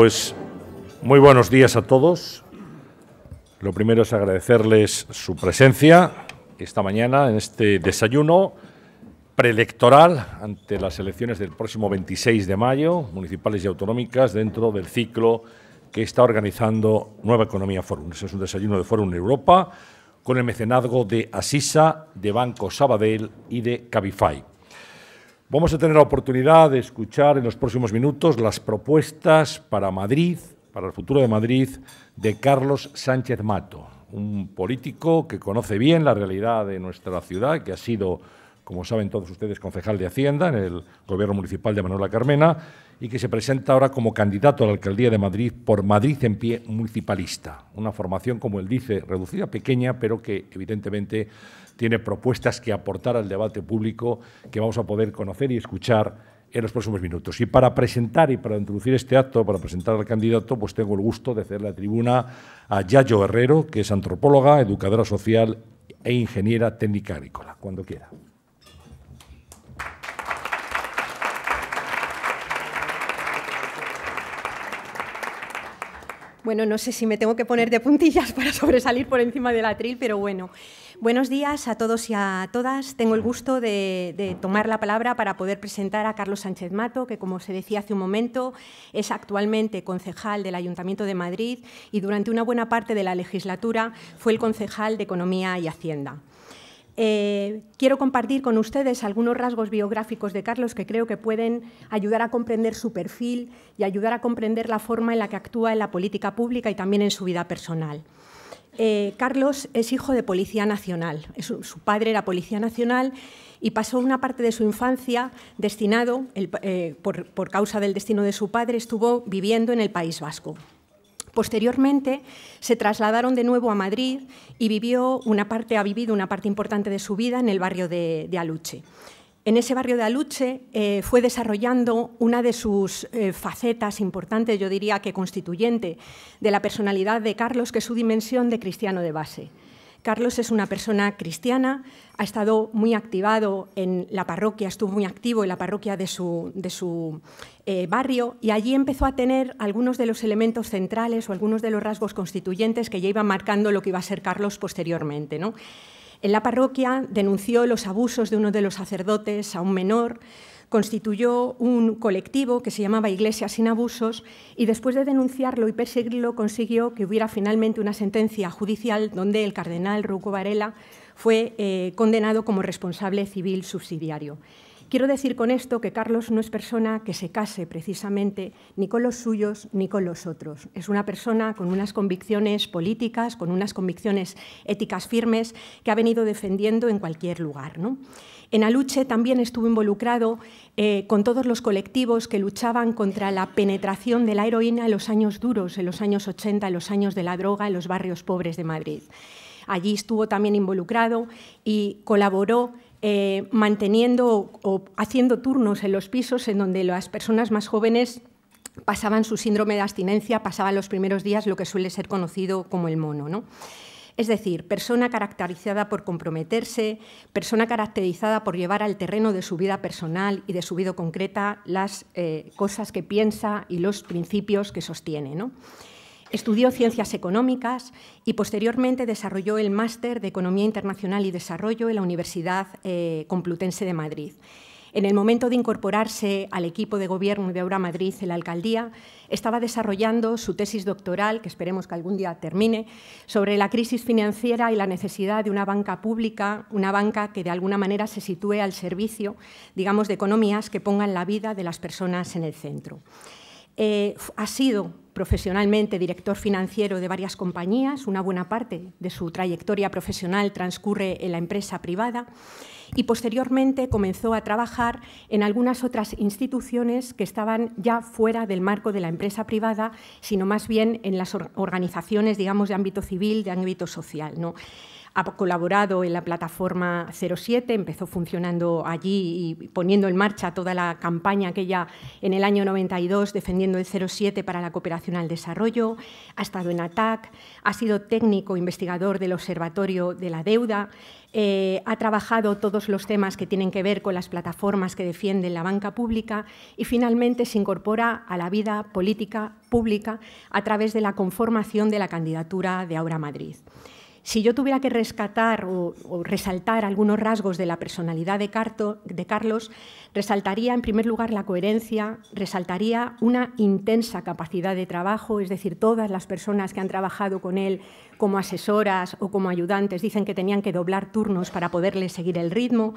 Pues muy buenos días a todos. Lo primero es agradecerles su presencia esta mañana en este desayuno preelectoral ante las elecciones del próximo 26 de mayo, municipales y autonómicas, dentro del ciclo que está organizando Nueva Economía Forum. Este es un desayuno de Forum Europa con el mecenazgo de Asisa, de Banco Sabadell y de Cabify. Vamos a tener la oportunidad de escuchar en los próximos minutos las propuestas para Madrid, para el futuro de Madrid, de Carlos Sánchez Mato, un político que conoce bien la realidad de nuestra ciudad, que ha sido, como saben todos ustedes, concejal de Hacienda en el gobierno municipal de Manuela Carmena y que se presenta ahora como candidato a la alcaldía de Madrid por Madrid en pie municipalista, una formación, como él dice, reducida, pequeña, pero que evidentemente tiene propuestas que aportar al debate público que vamos a poder conocer y escuchar en los próximos minutos. Y para presentar y para introducir este acto, para presentar al candidato, pues tengo el gusto de hacer la tribuna a Yayo Herrero, que es antropóloga, educadora social e ingeniera técnica agrícola. Cuando quiera. Bueno, no sé si me tengo que poner de puntillas para sobresalir por encima del atril, pero bueno. Buenos días a todos y a todas. Tengo el gusto de, tomar la palabra para poder presentar a Carlos Sánchez Mato, que, como se decía hace un momento, es actualmente concejal del Ayuntamiento de Madrid y durante una buena parte de la legislatura fue el concejal de Economía y Hacienda. Eh, quiero compartir con ustedes algunos rasgos biográficos de Carlos que creo que pueden ayudar a comprender su perfil y ayudar a comprender la forma en la que actúa en la política pública y también en su vida personal. Eh, Carlos es hijo de Policía Nacional. Su, padre era Policía Nacional y pasó una parte de su infancia destinado, eh, por, causa del destino de su padre, estuvo viviendo en el País Vasco. Posteriormente se trasladaron de nuevo a Madrid y vivió una parte, ha vivido una parte importante de su vida en el barrio de Aluche. En ese barrio de Aluche eh, fue desarrollando una de sus eh, facetas importantes, yo diría que constituyente, de la personalidad de Carlos, que es su dimensión de cristiano de base. Carlos es una persona cristiana, ha estado muy activado en la parroquia, estuvo muy activo en la parroquia de su, eh, barrio y allí empezó a tener algunos de los elementos centrales o algunos de los rasgos constituyentes que ya iban marcando lo que iba a ser Carlos posteriormente. ¿no? En la parroquia denunció los abusos de uno de los sacerdotes a un menor, constituyó un colectivo que se llamaba Iglesia sin Abusos y después de denunciarlo y perseguirlo consiguió que hubiera finalmente una sentencia judicial donde el cardenal Ruco Varela fue eh, condenado como responsable civil subsidiario. Quiero decir con esto que Carlos no es persona que se case precisamente ni con los suyos ni con los otros. Es una persona con unas convicciones políticas, con unas convicciones éticas firmes que ha venido defendiendo en cualquier lugar. En Aluche también estuvo involucrado eh, con todos los colectivos que luchaban contra la penetración de la heroína en los años duros, en los años 80, en los años de la droga, en los barrios pobres de Madrid. Allí estuvo también involucrado y colaboró eh, manteniendo o, haciendo turnos en los pisos en donde las personas más jóvenes pasaban su síndrome de abstinencia, pasaban los primeros días lo que suele ser conocido como el mono. ¿no? Es decir, persona caracterizada por comprometerse, persona caracterizada por llevar al terreno de su vida personal y de su vida concreta las eh, cosas que piensa y los principios que sostiene. ¿no? Estudió ciencias económicas y posteriormente desarrolló el máster de Economía Internacional y Desarrollo en la Universidad eh, Complutense de Madrid. En el momento de incorporarse al equipo de gobierno de Aura Madrid en la alcaldía, estaba desarrollando su tesis doctoral, que esperemos que algún día termine, sobre la crisis financiera y la necesidad de una banca pública, una banca que de alguna manera se sitúe al servicio, digamos, de economías que pongan la vida de las personas en el centro. Eh, ha sido profesionalmente director financiero de varias compañías, una buena parte de su trayectoria profesional transcurre en la empresa privada y posteriormente comenzó a trabajar en algunas otras instituciones que estaban ya fuera del marco de la empresa privada, sino más bien en las organizaciones, digamos, de ámbito civil, de ámbito social. ¿no? Ha colaborado en la plataforma 07, empezó funcionando allí y poniendo en marcha toda la campaña aquella en el año 92 defendiendo el 07 para la cooperación al desarrollo. Ha estado en ATAC, ha sido técnico investigador del Observatorio de la Deuda, eh, ha trabajado todos los temas que tienen que ver con las plataformas que defienden la banca pública y finalmente se incorpora a la vida política pública a través de la conformación de la candidatura de Aura Madrid. Si yo tuviera que rescatar o, resaltar algunos rasgos de la personalidad de Carlos, resaltaría en primer lugar la coherencia, resaltaría una intensa capacidad de trabajo, es decir, todas las personas que han trabajado con él como asesoras o como ayudantes. Dicen que tenían que doblar turnos para poderle seguir el ritmo.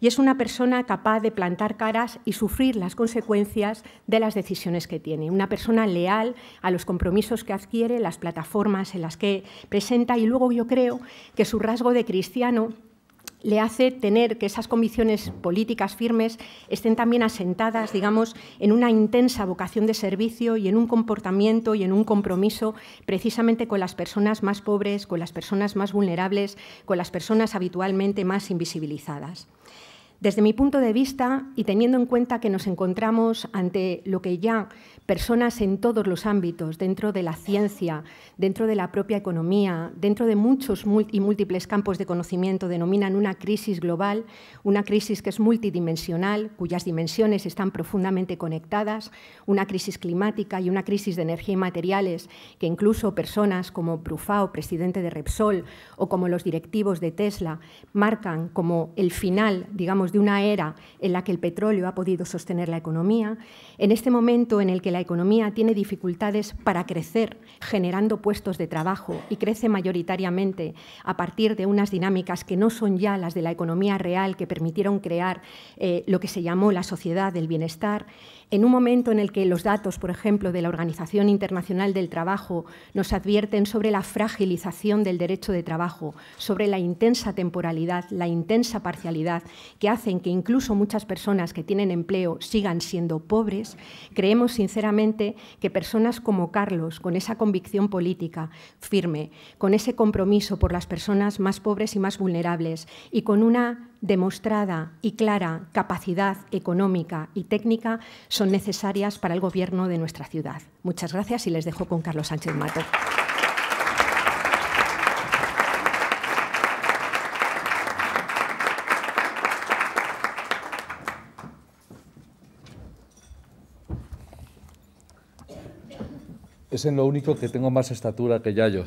Y es una persona capaz de plantar caras y sufrir las consecuencias de las decisiones que tiene. Una persona leal a los compromisos que adquiere, las plataformas en las que presenta. Y luego yo creo que su rasgo de cristiano le hace tener que esas convicciones políticas firmes estén también asentadas, digamos, en una intensa vocación de servicio y en un comportamiento y en un compromiso precisamente con las personas más pobres, con las personas más vulnerables, con las personas habitualmente más invisibilizadas. Desde mi punto de vista, y teniendo en cuenta que nos encontramos ante lo que ya personas en todos los ámbitos, dentro de la ciencia, dentro de la propia economía, dentro de muchos y múltiples campos de conocimiento, denominan una crisis global, una crisis que es multidimensional, cuyas dimensiones están profundamente conectadas, una crisis climática y una crisis de energía y materiales que incluso personas como Brufao, presidente de Repsol, o como los directivos de Tesla, marcan como el final, digamos, de una era en la que el petróleo ha podido sostener la economía, en este momento en el que la economía tiene dificultades para crecer, generando puestos de trabajo y crece mayoritariamente a partir de unas dinámicas que no son ya las de la economía real que permitieron crear eh, lo que se llamó la sociedad del bienestar en un momento en el que los datos, por ejemplo, de la Organización Internacional del Trabajo nos advierten sobre la fragilización del derecho de trabajo, sobre la intensa temporalidad, la intensa parcialidad, que hacen que incluso muchas personas que tienen empleo sigan siendo pobres, creemos sinceramente que personas como Carlos, con esa convicción política firme, con ese compromiso por las personas más pobres y más vulnerables y con una demostrada y clara capacidad económica y técnica son necesarias para el gobierno de nuestra ciudad. Muchas gracias y les dejo con Carlos Sánchez Mato. Es en lo único que tengo más estatura que Yayo,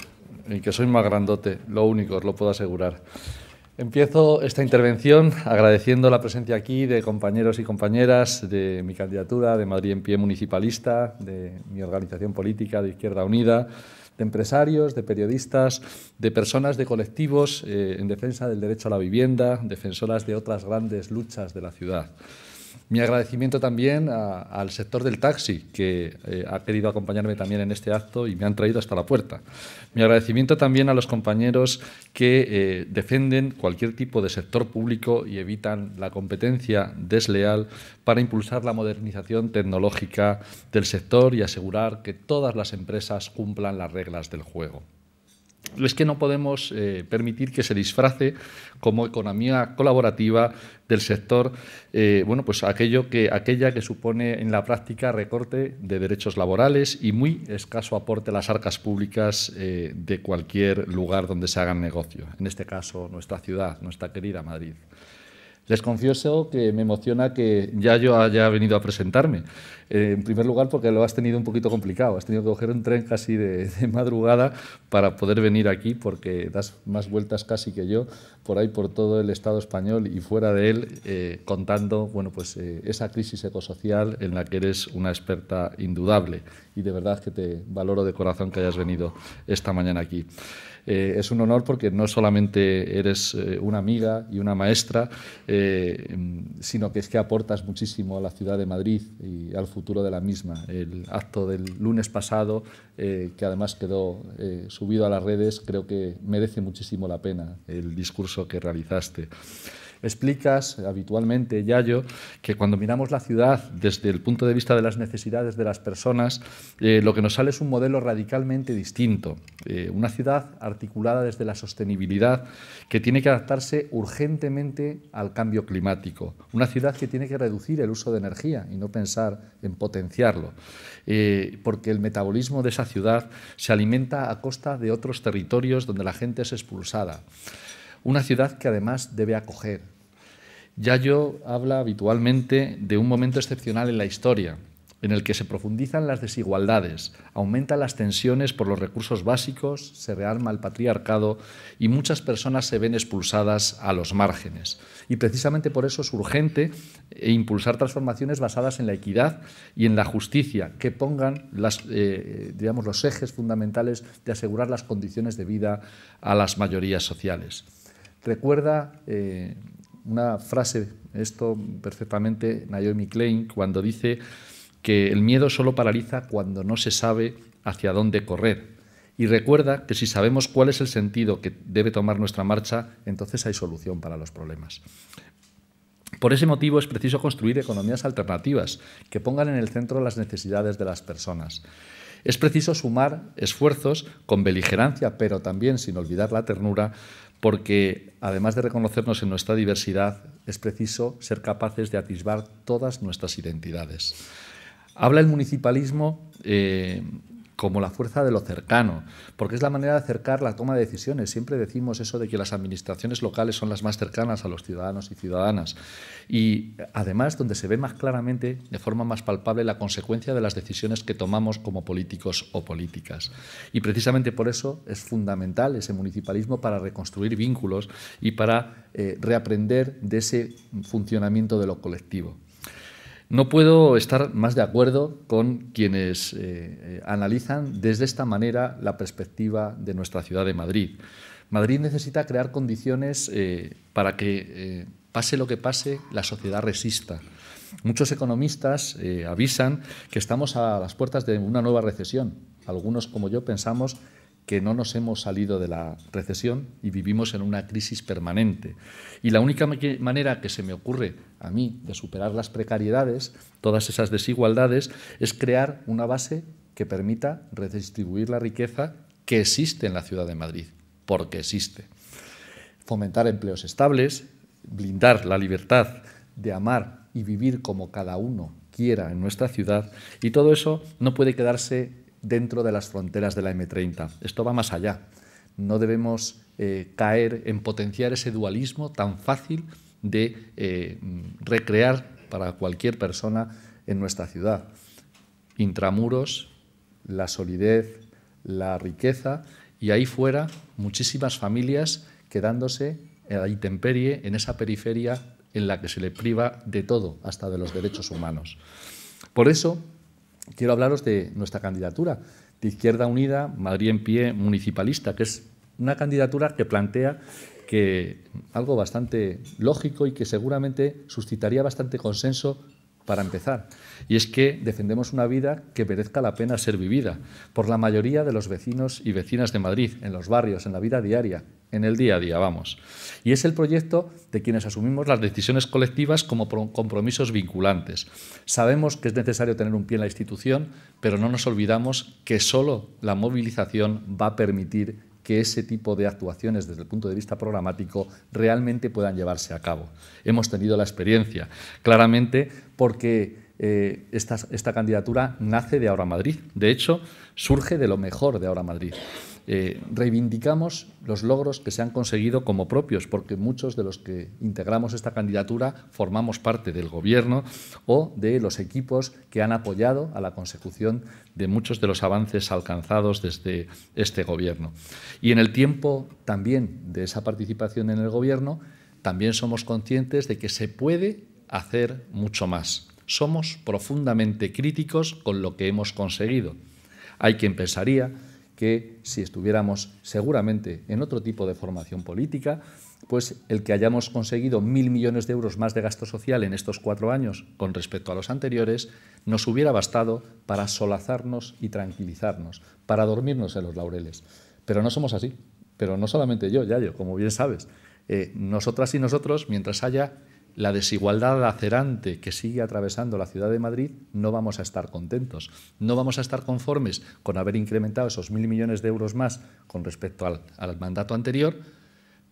en que soy más grandote, lo único, os lo puedo asegurar. Empiezo esta intervención agradeciendo la presencia aquí de compañeros y compañeras de mi candidatura, de Madrid en Pie Municipalista, de mi organización política, de Izquierda Unida, de empresarios, de periodistas, de personas, de colectivos eh, en defensa del derecho a la vivienda, defensoras de otras grandes luchas de la ciudad. Mi agradecimiento también al sector del taxi, que eh, ha querido acompañarme también en este acto y me han traído hasta la puerta. Mi agradecimiento también a los compañeros que eh, defienden cualquier tipo de sector público y evitan la competencia desleal para impulsar la modernización tecnológica del sector y asegurar que todas las empresas cumplan las reglas del juego es que no podemos eh, permitir que se disfrace como economía colaborativa del sector, eh, bueno, pues aquello que, aquella que supone en la práctica recorte de derechos laborales y muy escaso aporte a las arcas públicas eh, de cualquier lugar donde se hagan negocio, en este caso nuestra ciudad, nuestra querida Madrid. Les confieso que me emociona que ya yo haya venido a presentarme. Eh, en primer lugar, porque lo has tenido un poquito complicado. Has tenido que coger un tren casi de, madrugada para poder venir aquí, porque das más vueltas casi que yo por ahí, por todo el Estado español y fuera de él, eh, contando bueno, pues, eh, esa crisis ecosocial en la que eres una experta indudable. Y de verdad que te valoro de corazón que hayas venido esta mañana aquí. Eh, es un honor porque no solamente eres eh, una amiga y una maestra, eh, sino que es que aportas muchísimo a la ciudad de Madrid y al futuro de la misma. El acto del lunes pasado, que además quedó subido a las redes, creo que merece muchísimo la pena el discurso que realizaste. Explicas habitualmente, Yayo, que cuando miramos la ciudad desde el punto de vista de las necesidades de las personas, eh, lo que nos sale es un modelo radicalmente distinto. Eh, una ciudad articulada desde la sostenibilidad que tiene que adaptarse urgentemente al cambio climático. Una ciudad que tiene que reducir el uso de energía y no pensar en potenciarlo. Eh, porque el metabolismo de esa ciudad se alimenta a costa de otros territorios donde la gente es expulsada. Una ciudad que además debe acoger, Yayo habla habitualmente de un momento excepcional en la historia, en el que se profundizan las desigualdades, aumentan las tensiones por los recursos básicos, se rearma el patriarcado y muchas personas se ven expulsadas a los márgenes. Y precisamente por eso es urgente eh, impulsar transformaciones basadas en la equidad y en la justicia, que pongan eh, digamos, los ejes fundamentales de asegurar las condiciones de vida a las mayorías sociales. Recuerda eh, una frase, esto perfectamente Naomi Klein, cuando dice que el miedo solo paraliza cuando no se sabe hacia dónde correr. Y recuerda que si sabemos cuál es el sentido que debe tomar nuestra marcha, entonces hay solución para los problemas. Por ese motivo es preciso construir economías alternativas que pongan en el centro las necesidades de las personas. Es preciso sumar esfuerzos con beligerancia, pero también sin olvidar la ternura, porque además de reconocernos en nuestra diversidad, es preciso ser capaces de atisbar todas nuestras identidades. Habla el municipalismo eh, como la fuerza de lo cercano, porque es la manera de acercar la toma de decisiones. Siempre decimos eso de que las administraciones locales son las más cercanas a los ciudadanos y ciudadanas. Y además, donde se ve más claramente, de forma más palpable, la consecuencia de las decisiones que tomamos como políticos o políticas. Y precisamente por eso es fundamental ese municipalismo para reconstruir vínculos y para eh, reaprender de ese funcionamiento de lo colectivo. No puedo estar más de acuerdo con quienes eh, eh, analizan desde esta manera la perspectiva de nuestra ciudad de Madrid. Madrid necesita crear condiciones eh, para que, pase lo que pase, la sociedad resista. Muchos economistas avisan que estamos a las puertas de una nueva recesión. Algunos, como yo, pensamos que no nos hemos salido de la recesión y vivimos en una crisis permanente. Y la única manera que se me ocurre a mí de superar las precariedades, todas esas desigualdades, es crear una base que permita redistribuir la riqueza que existe en la ciudad de Madrid, porque existe. Fomentar empleos estables, blindar la libertad de amar y vivir como cada uno quiera en nuestra ciudad, y todo eso no puede quedarse dentro de las fronteras de la M30. Esto va más allá. No debemos eh, caer en potenciar ese dualismo tan fácil de eh, recrear para cualquier persona en nuestra ciudad. Intramuros, la solidez, la riqueza y ahí fuera muchísimas familias quedándose en la intemperie, en esa periferia en la que se le priva de todo, hasta de los derechos humanos. Por eso, quiero hablaros de nuestra candidatura de Izquierda Unida, Madrid en pie, municipalista, que es una candidatura que plantea que algo bastante lógico y que seguramente suscitaría bastante consenso para empezar. Y es que defendemos una vida que merezca la pena ser vivida por la mayoría de los vecinos y vecinas de Madrid, en los barrios, en la vida diaria, en el día a día, vamos. Y es el proyecto de quienes asumimos las decisiones colectivas como compromisos vinculantes. Sabemos que es necesario tener un pie en la institución, pero no nos olvidamos que solo la movilización va a permitir que ese tipo de actuaciones desde el punto de vista programático realmente puedan llevarse a cabo. Hemos tenido la experiencia, claramente, porque eh, esta, candidatura nace de Ahora Madrid. De hecho, surge de lo mejor de Ahora Madrid. Eh, reivindicamos los logros que se han conseguido como propios, porque muchos de los que integramos esta candidatura formamos parte del Gobierno o de los equipos que han apoyado a la consecución de muchos de los avances alcanzados desde este Gobierno. Y en el tiempo también de esa participación en el Gobierno, también somos conscientes de que se puede hacer mucho más. Somos profundamente críticos con lo que hemos conseguido. Hay quien pensaría que si estuviéramos seguramente en otro tipo de formación política, pues el que hayamos conseguido mil millones de euros más de gasto social en estos cuatro años con respecto a los anteriores, nos hubiera bastado para solazarnos y tranquilizarnos, para dormirnos en los laureles. Pero no somos así, pero no solamente yo, yo, como bien sabes. Eh, nosotras y nosotros, mientras haya la desigualdad lacerante que sigue atravesando la ciudad de Madrid, no vamos a estar contentos. No vamos a estar conformes con haber incrementado esos mil millones de euros más con respecto al, mandato anterior,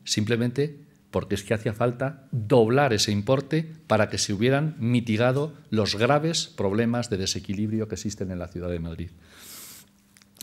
simplemente porque es que hacía falta doblar ese importe para que se hubieran mitigado los graves problemas de desequilibrio que existen en la ciudad de Madrid.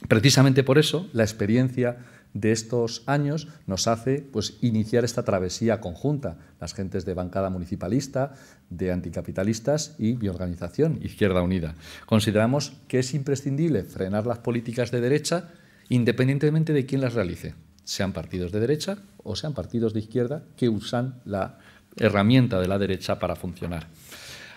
Precisamente por eso, la experiencia de estos años nos hace pues, iniciar esta travesía conjunta, las gentes de bancada municipalista, de anticapitalistas y organización Izquierda Unida. Consideramos que es imprescindible frenar las políticas de derecha independientemente de quién las realice, sean partidos de derecha o sean partidos de izquierda que usan la herramienta de la derecha para funcionar.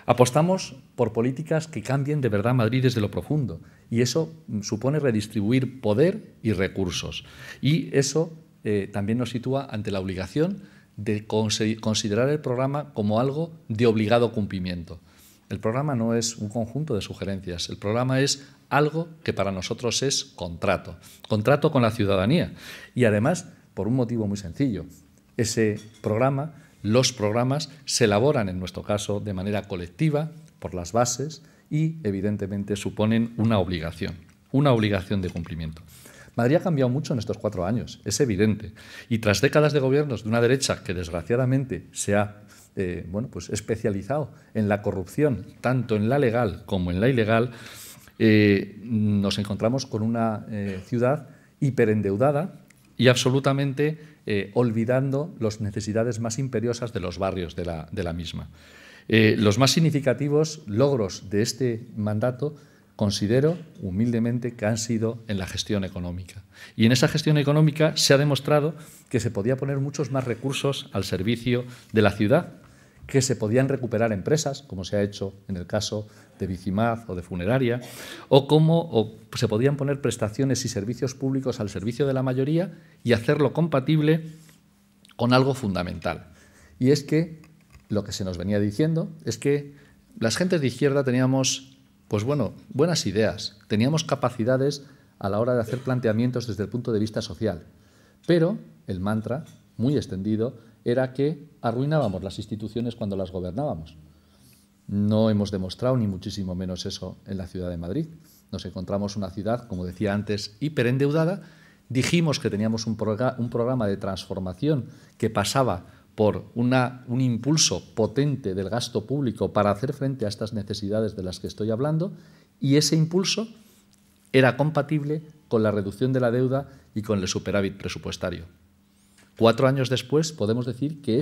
Apostamos por políticas que cambien de verdad Madrid desde lo profundo y eso mm, supone redistribuir poder y recursos. Y eso eh, también nos sitúa ante la obligación de considerar el programa como algo de obligado cumplimiento. El programa no es un conjunto de sugerencias, el programa es algo que para nosotros es contrato, contrato con la ciudadanía. Y además, por un motivo muy sencillo, ese programa los programas se elaboran, en nuestro caso, de manera colectiva, por las bases, y evidentemente suponen una obligación, una obligación de cumplimiento. Madrid ha cambiado mucho en estos cuatro años, es evidente. Y tras décadas de gobiernos de una derecha que desgraciadamente se ha eh, bueno, pues especializado en la corrupción, tanto en la legal como en la ilegal, eh, nos encontramos con una eh, ciudad hiperendeudada y absolutamente eh, olvidando las necesidades más imperiosas de los barrios de la, misma. Eh, los más significativos logros de este mandato considero humildemente que han sido en la gestión económica. Y en esa gestión económica se ha demostrado que se podía poner muchos más recursos al servicio de la ciudad que se podían recuperar empresas, como se ha hecho en el caso de Bicimaz o de Funeraria, o cómo se podían poner prestaciones y servicios públicos al servicio de la mayoría y hacerlo compatible con algo fundamental. Y es que lo que se nos venía diciendo es que las gentes de izquierda teníamos, pues bueno, buenas ideas, teníamos capacidades a la hora de hacer planteamientos desde el punto de vista social. Pero el mantra, muy extendido, era que arruinábamos las instituciones cuando las gobernábamos. No hemos demostrado ni muchísimo menos eso en la ciudad de Madrid. Nos encontramos una ciudad, como decía antes, hiperendeudada. Dijimos que teníamos un, programa de transformación que pasaba por un impulso potente del gasto público para hacer frente a estas necesidades de las que estoy hablando y ese impulso era compatible con la reducción de la deuda y con el superávit presupuestario. Cuatro años después podemos decir que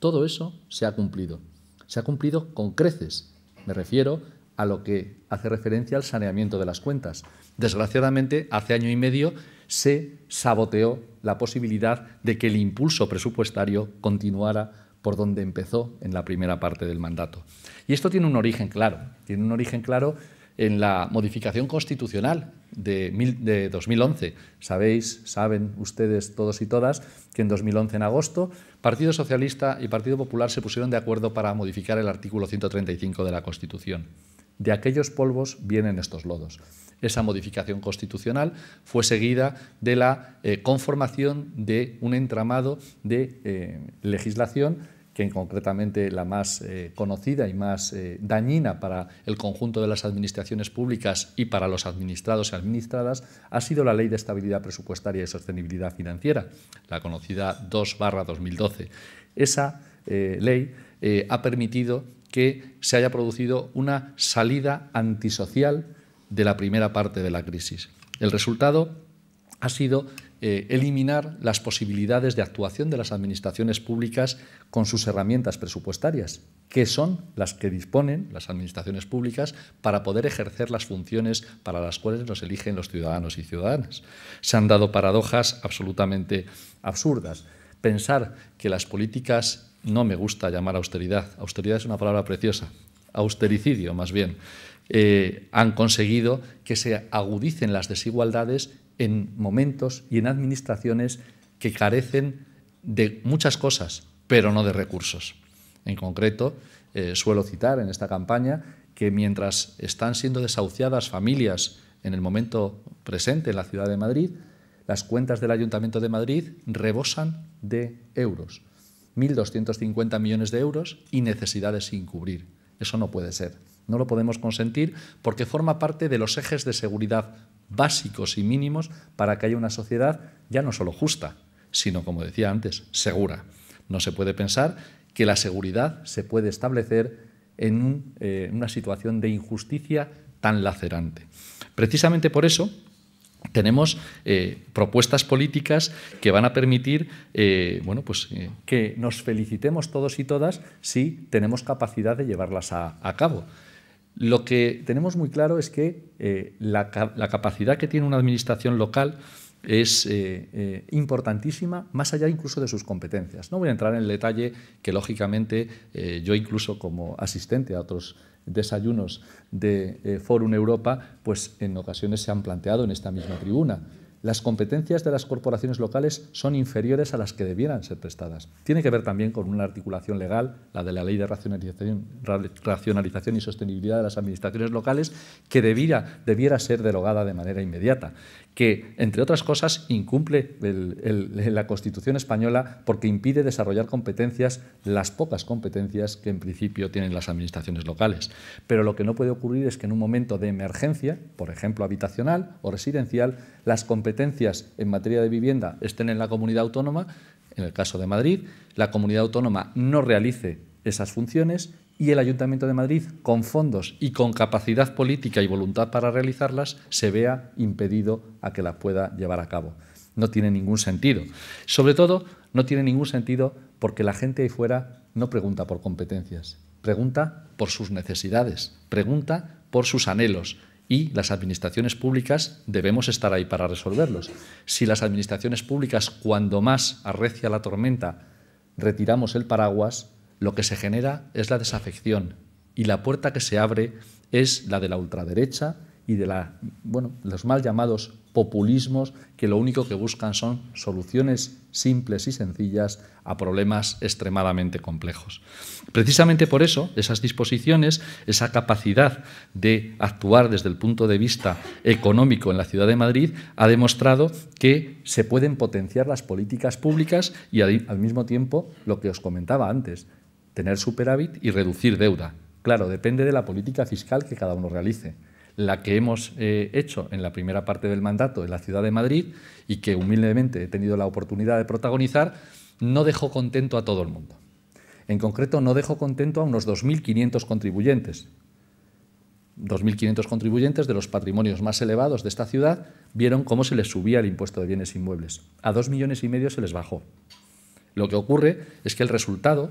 todo eso se ha cumplido. Se ha cumplido con creces. Me refiero a lo que hace referencia al saneamiento de las cuentas. Desgraciadamente, hace año y medio se saboteó la posibilidad de que el impulso presupuestario continuara por donde empezó en la primera parte del mandato. Y esto tiene un origen claro. Tiene un origen claro en la modificación constitucional de, 2011. Sabéis, saben ustedes todos y todas que en 2011, en agosto, Partido Socialista y Partido Popular se pusieron de acuerdo para modificar el artículo 135 de la Constitución. De aquellos polvos vienen estos lodos. Esa modificación constitucional fue seguida de la eh, conformación de un entramado de eh, legislación que concretamente la más eh, conocida y más eh, dañina para el conjunto de las administraciones públicas y para los administrados y administradas, ha sido la Ley de Estabilidad Presupuestaria y Sostenibilidad Financiera, la conocida 2-2012. Esa eh, ley ha permitido que se haya producido una salida antisocial de la primera parte de la crisis. El resultado ha sido eh, eliminar las posibilidades de actuación de las administraciones públicas con sus herramientas presupuestarias, que son las que disponen las administraciones públicas para poder ejercer las funciones para las cuales nos eligen los ciudadanos y ciudadanas. Se han dado paradojas absolutamente absurdas. Pensar que las políticas, no me gusta llamar austeridad, austeridad es una palabra preciosa, austericidio más bien, eh, han conseguido que se agudicen las desigualdades en momentos y en administraciones que carecen de muchas cosas, pero no de recursos. En concreto, eh, suelo citar en esta campaña que mientras están siendo desahuciadas familias en el momento presente en la ciudad de Madrid, las cuentas del Ayuntamiento de Madrid rebosan de euros. 1.250 millones de euros y necesidades sin cubrir. Eso no puede ser. No lo podemos consentir porque forma parte de los ejes de seguridad básicos y mínimos para que haya una sociedad ya no solo justa, sino, como decía antes, segura. No se puede pensar que la seguridad se puede establecer en eh, una situación de injusticia tan lacerante. Precisamente por eso tenemos eh, propuestas políticas que van a permitir eh, bueno, pues, que nos felicitemos todos y todas si tenemos capacidad de llevarlas a cabo. Lo que tenemos muy claro es que eh, la, capacidad que tiene una administración local es eh, eh, importantísima, más allá incluso de sus competencias. No voy a entrar en el detalle que, lógicamente, yo incluso como asistente a otros desayunos de Forum Europa, pues en ocasiones se han planteado en esta misma tribuna las competencias de las corporaciones locales son inferiores a las que debieran ser prestadas. Tiene que ver también con una articulación legal, la de la Ley de Racionalización, y Sostenibilidad de las Administraciones Locales, que debiera, debiera ser derogada de manera inmediata que, entre otras cosas, incumple la Constitución española porque impide desarrollar competencias, las pocas competencias que en principio tienen las administraciones locales. Pero lo que no puede ocurrir es que en un momento de emergencia, por ejemplo habitacional o residencial, las competencias en materia de vivienda estén en la comunidad autónoma, en el caso de Madrid, la comunidad autónoma no realice esas funciones y el Ayuntamiento de Madrid, con fondos y con capacidad política y voluntad para realizarlas, se vea impedido a que las pueda llevar a cabo. No tiene ningún sentido. Sobre todo, no tiene ningún sentido porque la gente ahí fuera no pregunta por competencias, pregunta por sus necesidades, pregunta por sus anhelos y las administraciones públicas debemos estar ahí para resolverlos. Si las administraciones públicas, cuando más arrecia la tormenta, retiramos el paraguas, lo que se genera es la desafección y la puerta que se abre es la de la ultraderecha y de la, bueno, los mal llamados populismos que lo único que buscan son soluciones simples y sencillas a problemas extremadamente complejos. Precisamente por eso, esas disposiciones, esa capacidad de actuar desde el punto de vista económico en la ciudad de Madrid, ha demostrado que se pueden potenciar las políticas públicas y al, al mismo tiempo lo que os comentaba antes, tener superávit y reducir deuda. Claro, depende de la política fiscal que cada uno realice. La que hemos eh, hecho en la primera parte del mandato en la ciudad de Madrid y que humildemente he tenido la oportunidad de protagonizar, no dejó contento a todo el mundo. En concreto, no dejó contento a unos 2.500 contribuyentes. 2.500 contribuyentes de los patrimonios más elevados de esta ciudad vieron cómo se les subía el impuesto de bienes inmuebles. A 2 millones y medio se les bajó. Lo que ocurre es que el resultado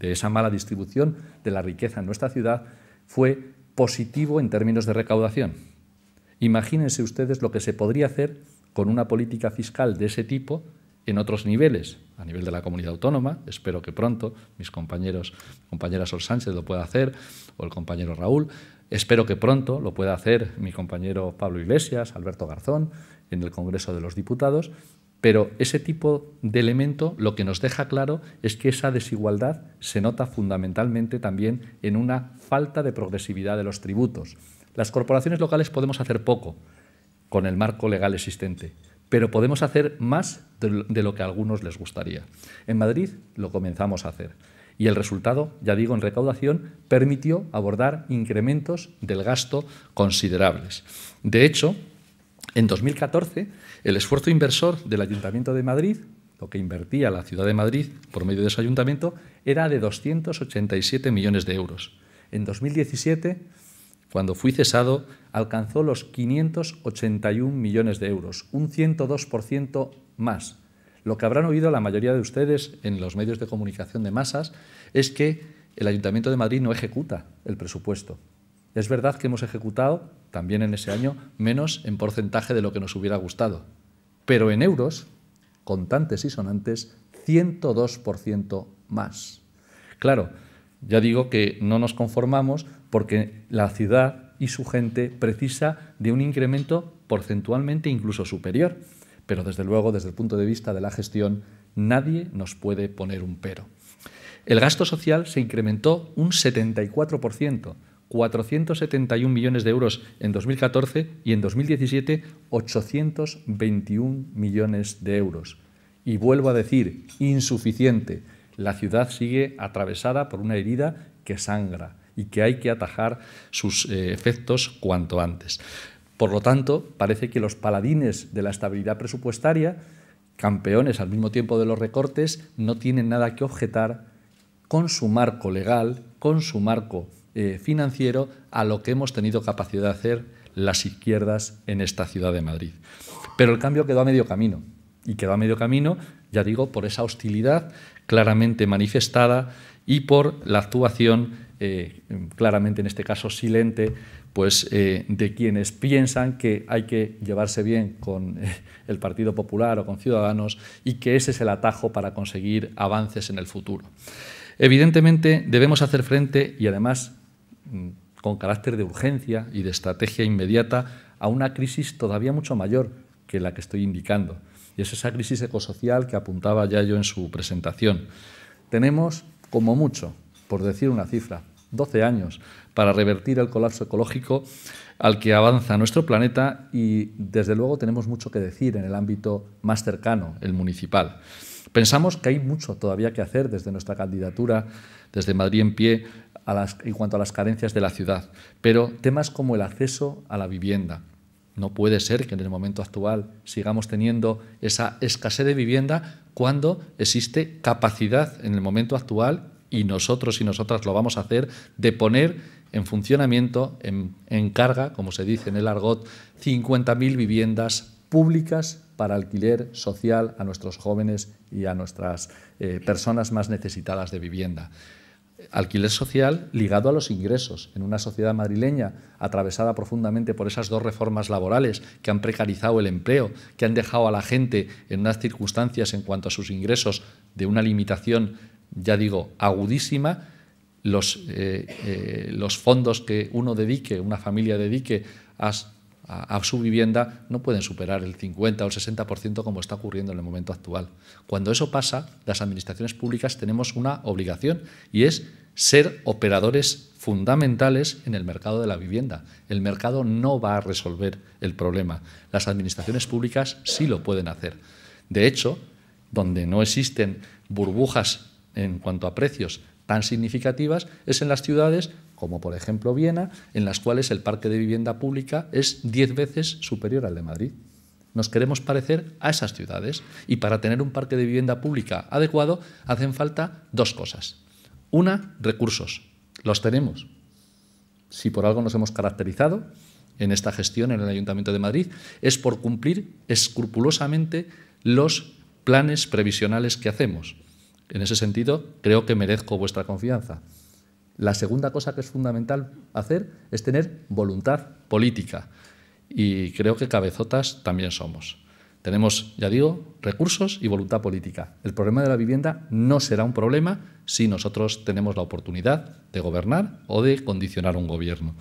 de esa mala distribución de la riqueza en nuestra ciudad fue positivo en términos de recaudación. Imagínense ustedes lo que se podría hacer con una política fiscal de ese tipo en otros niveles, a nivel de la comunidad autónoma, espero que pronto mis compañeros, compañera Sol Sánchez lo pueda hacer, o el compañero Raúl, espero que pronto lo pueda hacer mi compañero Pablo Iglesias, Alberto Garzón, en el Congreso de los Diputados, pero ese tipo de elemento lo que nos deja claro es que esa desigualdad se nota fundamentalmente también en una falta de progresividad de los tributos. Las corporaciones locales podemos hacer poco con el marco legal existente, pero podemos hacer más de lo que a algunos les gustaría. En Madrid lo comenzamos a hacer. Y el resultado, ya digo, en recaudación, permitió abordar incrementos del gasto considerables. De hecho, en 2014, el esfuerzo inversor del Ayuntamiento de Madrid, lo que invertía la Ciudad de Madrid por medio de su ayuntamiento, era de 287 millones de euros. En 2017, cuando fui cesado, alcanzó los 581 millones de euros, un 102% más. Lo que habrán oído la mayoría de ustedes en los medios de comunicación de masas es que el Ayuntamiento de Madrid no ejecuta el presupuesto. Es verdad que hemos ejecutado, también en ese año, menos en porcentaje de lo que nos hubiera gustado, pero en euros, contantes y sonantes, 102% más. Claro, ya digo que no nos conformamos porque la ciudad y su gente precisa de un incremento porcentualmente incluso superior. Pero desde luego, desde el punto de vista de la gestión, nadie nos puede poner un pero. El gasto social se incrementó un 74%. 471 millones de euros en 2014 y en 2017 821 millones de euros. Y vuelvo a decir, insuficiente. La ciudad sigue atravesada por una herida que sangra y que hay que atajar sus eh, efectos cuanto antes. Por lo tanto, parece que los paladines de la estabilidad presupuestaria, campeones al mismo tiempo de los recortes, no tienen nada que objetar con su marco legal, con su marco eh, financiero a lo que hemos tenido capacidad de hacer las izquierdas en esta ciudad de Madrid. Pero el cambio quedó a medio camino, y quedó a medio camino, ya digo, por esa hostilidad claramente manifestada y por la actuación eh, claramente en este caso silente, pues eh, de quienes piensan que hay que llevarse bien con el Partido Popular o con Ciudadanos y que ese es el atajo para conseguir avances en el futuro. Evidentemente debemos hacer frente y además Mm, con carácter de urgencia y de estrategia inmediata a una crisis todavía mucho mayor que la que estoy indicando. Y es esa crisis ecosocial que apuntaba ya yo en su presentación. Tenemos, como mucho, por decir una cifra, 12 años para revertir el colapso ecológico al que avanza nuestro planeta y desde luego tenemos mucho que decir en el ámbito más cercano, el municipal. Pensamos que hay mucho todavía que hacer desde nuestra candidatura, desde Madrid en pie, en cuanto a las carencias de la ciudad, pero temas como el acceso a la vivienda. No puede ser que en el momento actual sigamos teniendo esa escasez de vivienda cuando existe capacidad en el momento actual, y nosotros y nosotras lo vamos a hacer, de poner en funcionamiento, en, carga, como se dice en el argot, 50.000 viviendas públicas para alquiler social a nuestros jóvenes y a nuestras eh, personas más necesitadas de vivienda alquiler social ligado a los ingresos. En una sociedad madrileña atravesada profundamente por esas dos reformas laborales que han precarizado el empleo, que han dejado a la gente en unas circunstancias en cuanto a sus ingresos de una limitación, ya digo, agudísima, los, eh, eh, los fondos que uno dedique, una familia dedique a a, su vivienda no pueden superar el 50 o el 60% como está ocurriendo en el momento actual. Cuando eso pasa, las administraciones públicas tenemos una obligación y es ser operadores fundamentales en el mercado de la vivienda. El mercado no va a resolver el problema. Las administraciones públicas sí lo pueden hacer. De hecho, donde no existen burbujas en cuanto a precios tan significativas es en las ciudades como por ejemplo Viena, en las cuales el parque de vivienda pública es diez veces superior al de Madrid. Nos queremos parecer a esas ciudades y para tener un parque de vivienda pública adecuado hacen falta dos cosas. Una, recursos. Los tenemos. Si por algo nos hemos caracterizado en esta gestión en el Ayuntamiento de Madrid es por cumplir escrupulosamente los planes previsionales que hacemos. En ese sentido, creo que merezco vuestra confianza. La segunda cosa que es fundamental hacer es tener voluntad política. Y creo que cabezotas también somos. Tenemos, ya digo, recursos y voluntad política. El problema de la vivienda no será un problema si nosotros tenemos la oportunidad de gobernar o de condicionar un gobierno.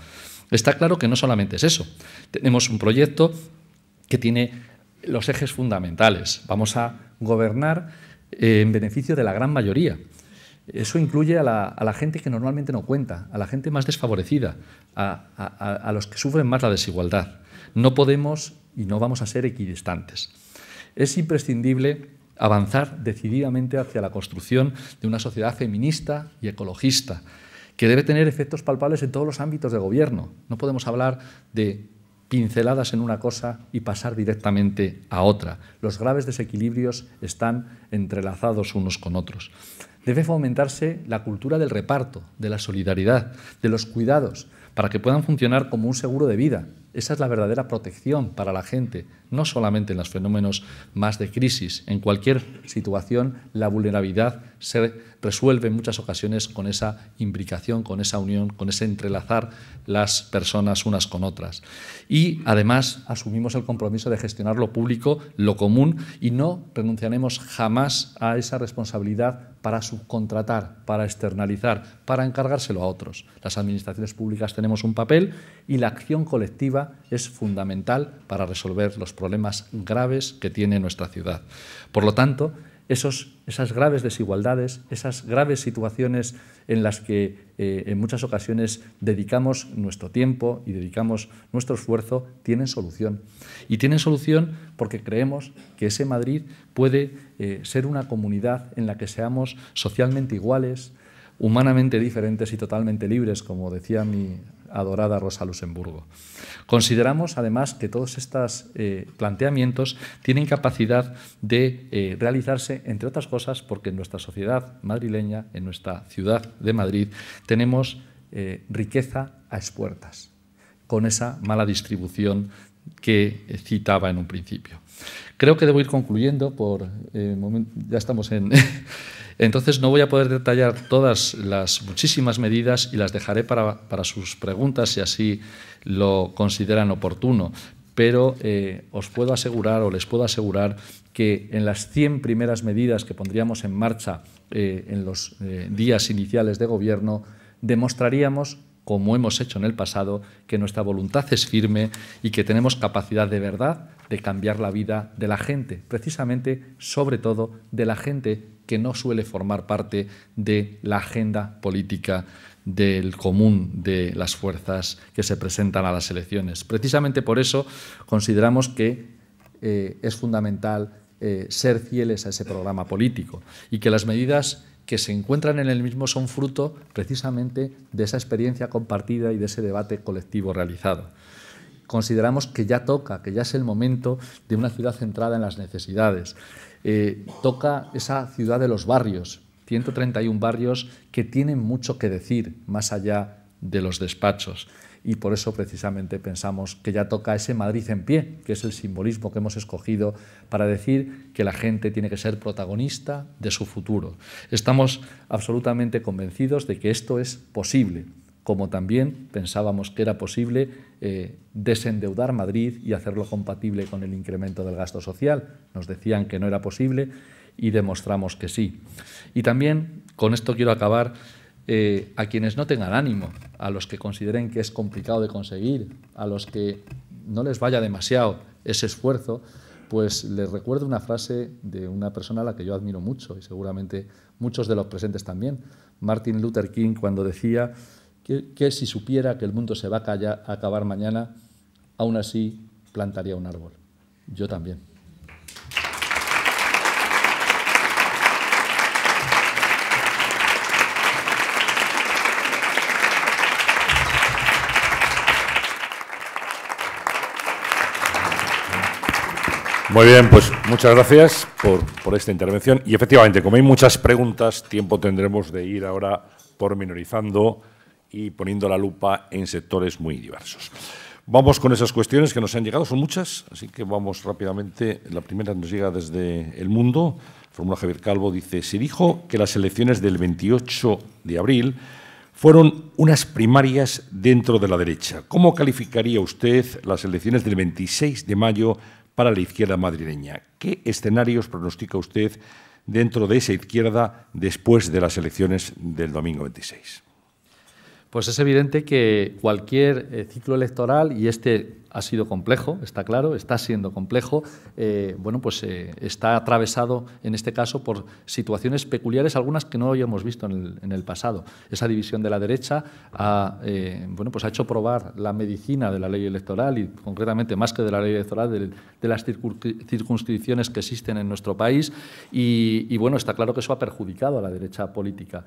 Está claro que no solamente es eso. Tenemos un proyecto que tiene los ejes fundamentales. Vamos a gobernar eh, en beneficio de la gran mayoría. Eso incluye a la, gente que normalmente no cuenta, a la gente más desfavorecida, a, los que sufren más la desigualdad. No podemos y no vamos a ser equidistantes. Es imprescindible avanzar decididamente hacia la construcción de una sociedad feminista y ecologista, que debe tener efectos palpables en todos los ámbitos de gobierno. No podemos hablar de pinceladas en una cosa y pasar directamente a otra. Los graves desequilibrios están entrelazados unos con otros. Debe fomentarse la cultura del reparto, de la solidaridad, de los cuidados, para que puedan funcionar como un seguro de vida, esa es la verdadera protección para la gente, no solamente en los fenómenos más de crisis. En cualquier situación, la vulnerabilidad se resuelve en muchas ocasiones con esa imbricación, con esa unión, con ese entrelazar las personas unas con otras. Y además asumimos el compromiso de gestionar lo público, lo común, y no renunciaremos jamás a esa responsabilidad para subcontratar, para externalizar, para encargárselo a otros. Las administraciones públicas tenemos un papel y la acción colectiva es fundamental para resolver los problemas graves que tiene nuestra ciudad. Por lo tanto, esos, esas graves desigualdades, esas graves situaciones en las que eh, en muchas ocasiones dedicamos nuestro tiempo y dedicamos nuestro esfuerzo, tienen solución. Y tienen solución porque creemos que ese Madrid puede eh, ser una comunidad en la que seamos socialmente iguales, humanamente diferentes y totalmente libres, como decía mi adorada Rosa Luxemburgo. Consideramos, además, que todos estos eh, planteamientos tienen capacidad de eh, realizarse, entre otras cosas, porque en nuestra sociedad madrileña, en nuestra ciudad de Madrid, tenemos eh, riqueza a expuertas, con esa mala distribución que citaba en un principio. Creo que debo ir concluyendo, por, eh, ya estamos en... Entonces no voy a poder detallar todas las muchísimas medidas y las dejaré para, para sus preguntas si así lo consideran oportuno. Pero eh, os puedo asegurar o les puedo asegurar que en las 100 primeras medidas que pondríamos en marcha eh, en los días iniciales de gobierno, demostraríamos como hemos hecho en el pasado, que nuestra voluntad es firme y que tenemos capacidad de verdad de cambiar la vida de la gente, precisamente, sobre todo, de la gente que no suele formar parte de la agenda política del común de las fuerzas que se presentan a las elecciones. Precisamente por eso consideramos que eh, es fundamental eh, ser fieles a ese programa político y que las medidas que se encuentran en el mismo son fruto precisamente de esa experiencia compartida y de ese debate colectivo realizado. Consideramos que ya toca, que ya es el momento de una ciudad centrada en las necesidades. Eh, toca esa ciudad de los barrios, 131 barrios que tienen mucho que decir más allá de los despachos. Y por eso precisamente pensamos que ya toca ese Madrid en pie, que es el simbolismo que hemos escogido para decir que la gente tiene que ser protagonista de su futuro. Estamos absolutamente convencidos de que esto es posible, como también pensábamos que era posible eh, desendeudar Madrid y hacerlo compatible con el incremento del gasto social. Nos decían que no era posible y demostramos que sí. Y también, con esto quiero acabar, eh, a quienes no tengan ánimo, a los que consideren que es complicado de conseguir, a los que no les vaya demasiado ese esfuerzo, pues les recuerdo una frase de una persona a la que yo admiro mucho y seguramente muchos de los presentes también, Martin Luther King, cuando decía que, si supiera que el mundo se va a, a acabar mañana, aún así plantaría un árbol. Yo también. Muy bien, pues muchas gracias por, esta intervención. Y efectivamente, como hay muchas preguntas, tiempo tendremos de ir ahora pormenorizando y poniendo la lupa en sectores muy diversos. Vamos con esas cuestiones que nos han llegado, son muchas, así que vamos rápidamente. La primera nos llega desde El Mundo. Fórmula Javier Calvo dice, se dijo que las elecciones del 28 de abril fueron unas primarias dentro de la derecha. ¿Cómo calificaría usted las elecciones del 26 de mayo para la izquierda madrileña. ¿Qué escenarios pronostica usted dentro de esa izquierda después de las elecciones del domingo 26? Pues es evidente que cualquier eh, ciclo electoral, y este ha sido complejo, está claro, está siendo complejo, eh, bueno, pues eh, está atravesado en este caso por situaciones peculiares, algunas que no habíamos visto en el, pasado. Esa división de la derecha ha, eh, bueno, pues ha hecho probar la medicina de la ley electoral y concretamente más que de la ley electoral, de, las circunscripciones que existen en nuestro país y, y, bueno, está claro que eso ha perjudicado a la derecha política.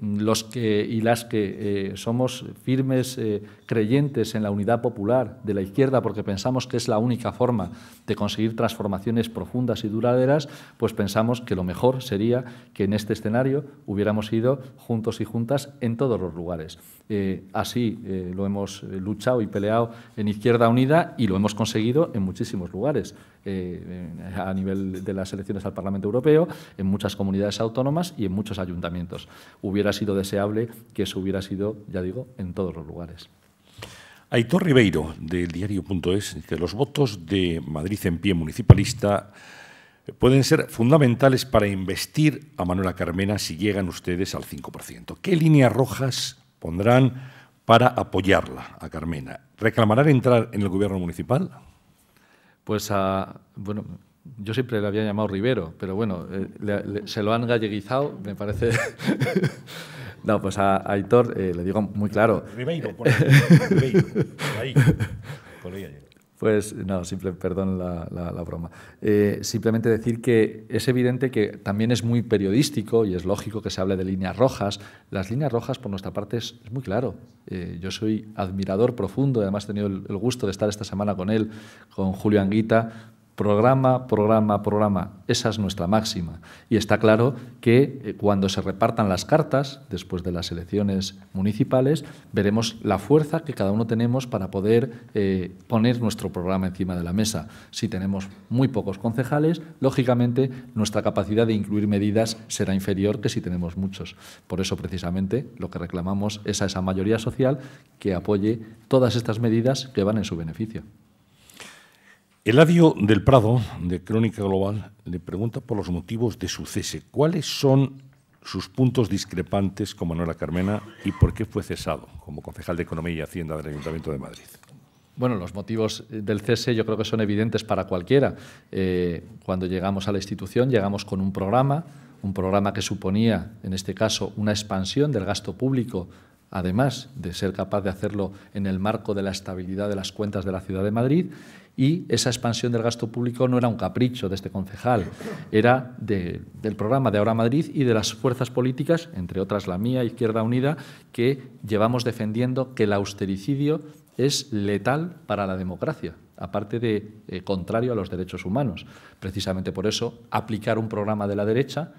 los que y las que somos firmes creyentes en la unidad popular, de la izquierda porque pensamos que es la única forma de conseguir transformaciones profundas y duraderas, pues pensamos que lo mejor sería que en este escenario hubiéramos ido juntos y juntas en todos los lugares. Eh, así eh, lo hemos eh, luchado y peleado en Izquierda Unida y lo hemos conseguido en muchísimos lugares, a nivel de las elecciones al Parlamento Europeo, en muchas comunidades autónomas y en muchos ayuntamientos. Hubiera sido deseable que eso hubiera sido, ya digo, en todos los lugares. Aitor Ribeiro, del diario.es, dice, los votos de Madrid en pie municipalista pueden ser fundamentales para investir a Manuela Carmena si llegan ustedes al 5%. ¿Qué líneas rojas pondrán para apoyarla a Carmena? ¿Reclamarán entrar en el gobierno municipal? Pues a, bueno, yo siempre le había llamado Rivero, pero bueno, eh, se lo han galleguizado, me parece. No, pues a Aitor eh, le digo muy claro. Ribeiro, por ahí. Pues no, simple, perdón la, broma. Eh, simplemente decir que es evidente que también es muy periodístico y es lógico que se hable de líneas rojas. Las líneas rojas, por nuestra parte, es, muy claro. Eh, yo soy admirador profundo, además he tenido el, gusto de estar esta semana con él, con Julio Anguita, Programa, programa, programa. Esa es nuestra máxima. Y está claro que eh, cuando se repartan las cartas, después de las elecciones municipales, veremos la fuerza que cada uno tenemos para poder eh, poner nuestro programa encima de la mesa. Si tenemos muy pocos concejales, lógicamente nuestra capacidad de incluir medidas será inferior que si tenemos muchos. Por eso, precisamente, lo que reclamamos es a esa mayoría social que apoye todas estas medidas que van en su beneficio. Eladio del Prado, de Crónica Global, le pregunta por los motivos de su cese. ¿Cuáles son sus puntos discrepantes con Manuela Carmena y por qué fue cesado como concejal de Economía y Hacienda del Ayuntamiento de Madrid? Bueno, los motivos del cese yo creo que son evidentes para cualquiera. Eh, cuando llegamos a la institución llegamos con un programa, un programa que suponía, en este caso, una expansión del gasto público además de ser capaz de hacerlo en el marco de la estabilidad de las cuentas de la Ciudad de Madrid, y esa expansión del gasto público no era un capricho de este concejal, era del programa de Ahora Madrid y de las fuerzas políticas, entre otras la mía, Izquierda Unida, que llevamos defendiendo que el austericidio es letal para la democracia, aparte de eh, contrario a los derechos humanos. Precisamente por eso, aplicar un programa de la derecha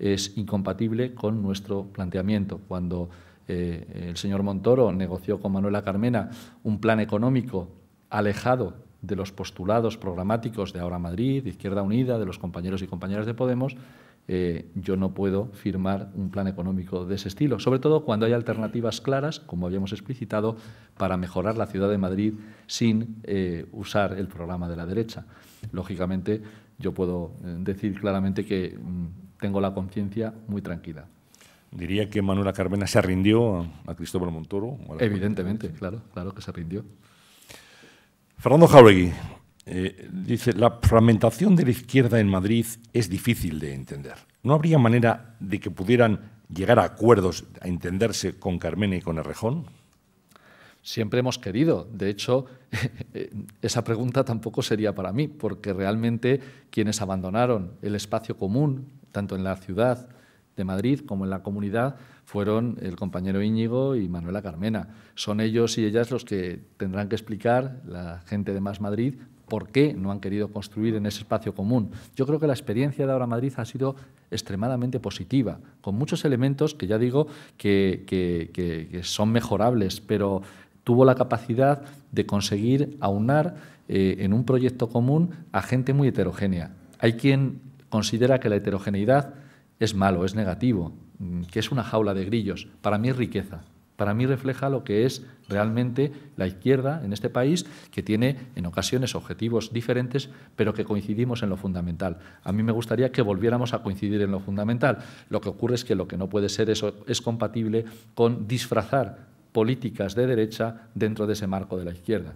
es incompatible con nuestro planteamiento. Cuando eh, el señor Montoro negoció con Manuela Carmena un plan económico alejado de los postulados programáticos de Ahora Madrid, de Izquierda Unida, de los compañeros y compañeras de Podemos, eh, yo no puedo firmar un plan económico de ese estilo, sobre todo cuando hay alternativas claras, como habíamos explicitado, para mejorar la ciudad de Madrid sin eh, usar el programa de la derecha. Lógicamente, yo puedo eh, decir claramente que mm, tengo la conciencia muy tranquila. Diría que Manuela Carmena se rindió a, Cristóbal Montoro. Evidentemente, claro, claro que se rindió. Fernando Jauregui eh, dice, la fragmentación de la izquierda en Madrid es difícil de entender. ¿No habría manera de que pudieran llegar a acuerdos, a entenderse con Carmen y con Errejón? Siempre hemos querido. De hecho, eh, esa pregunta tampoco sería para mí, porque realmente quienes abandonaron el espacio común, tanto en la ciudad de Madrid como en la comunidad, fueron el compañero Íñigo y Manuela Carmena. Son ellos y ellas los que tendrán que explicar, la gente de Más Madrid, por qué no han querido construir en ese espacio común. Yo creo que la experiencia de Ahora Madrid ha sido extremadamente positiva, con muchos elementos que ya digo que, son mejorables, pero tuvo la capacidad de conseguir aunar eh, en un proyecto común a gente muy heterogénea. Hay quien considera que la heterogeneidad es malo, es negativo. Mm, que es una jaula de grillos, para mí es riqueza. Para mí refleja lo que es realmente la izquierda en este país, que tiene en ocasiones objetivos diferentes, pero que coincidimos en lo fundamental. A mí me gustaría que volviéramos a coincidir en lo fundamental. Lo que ocurre es que lo que no puede ser eso es compatible con disfrazar políticas de derecha dentro de ese marco de la izquierda.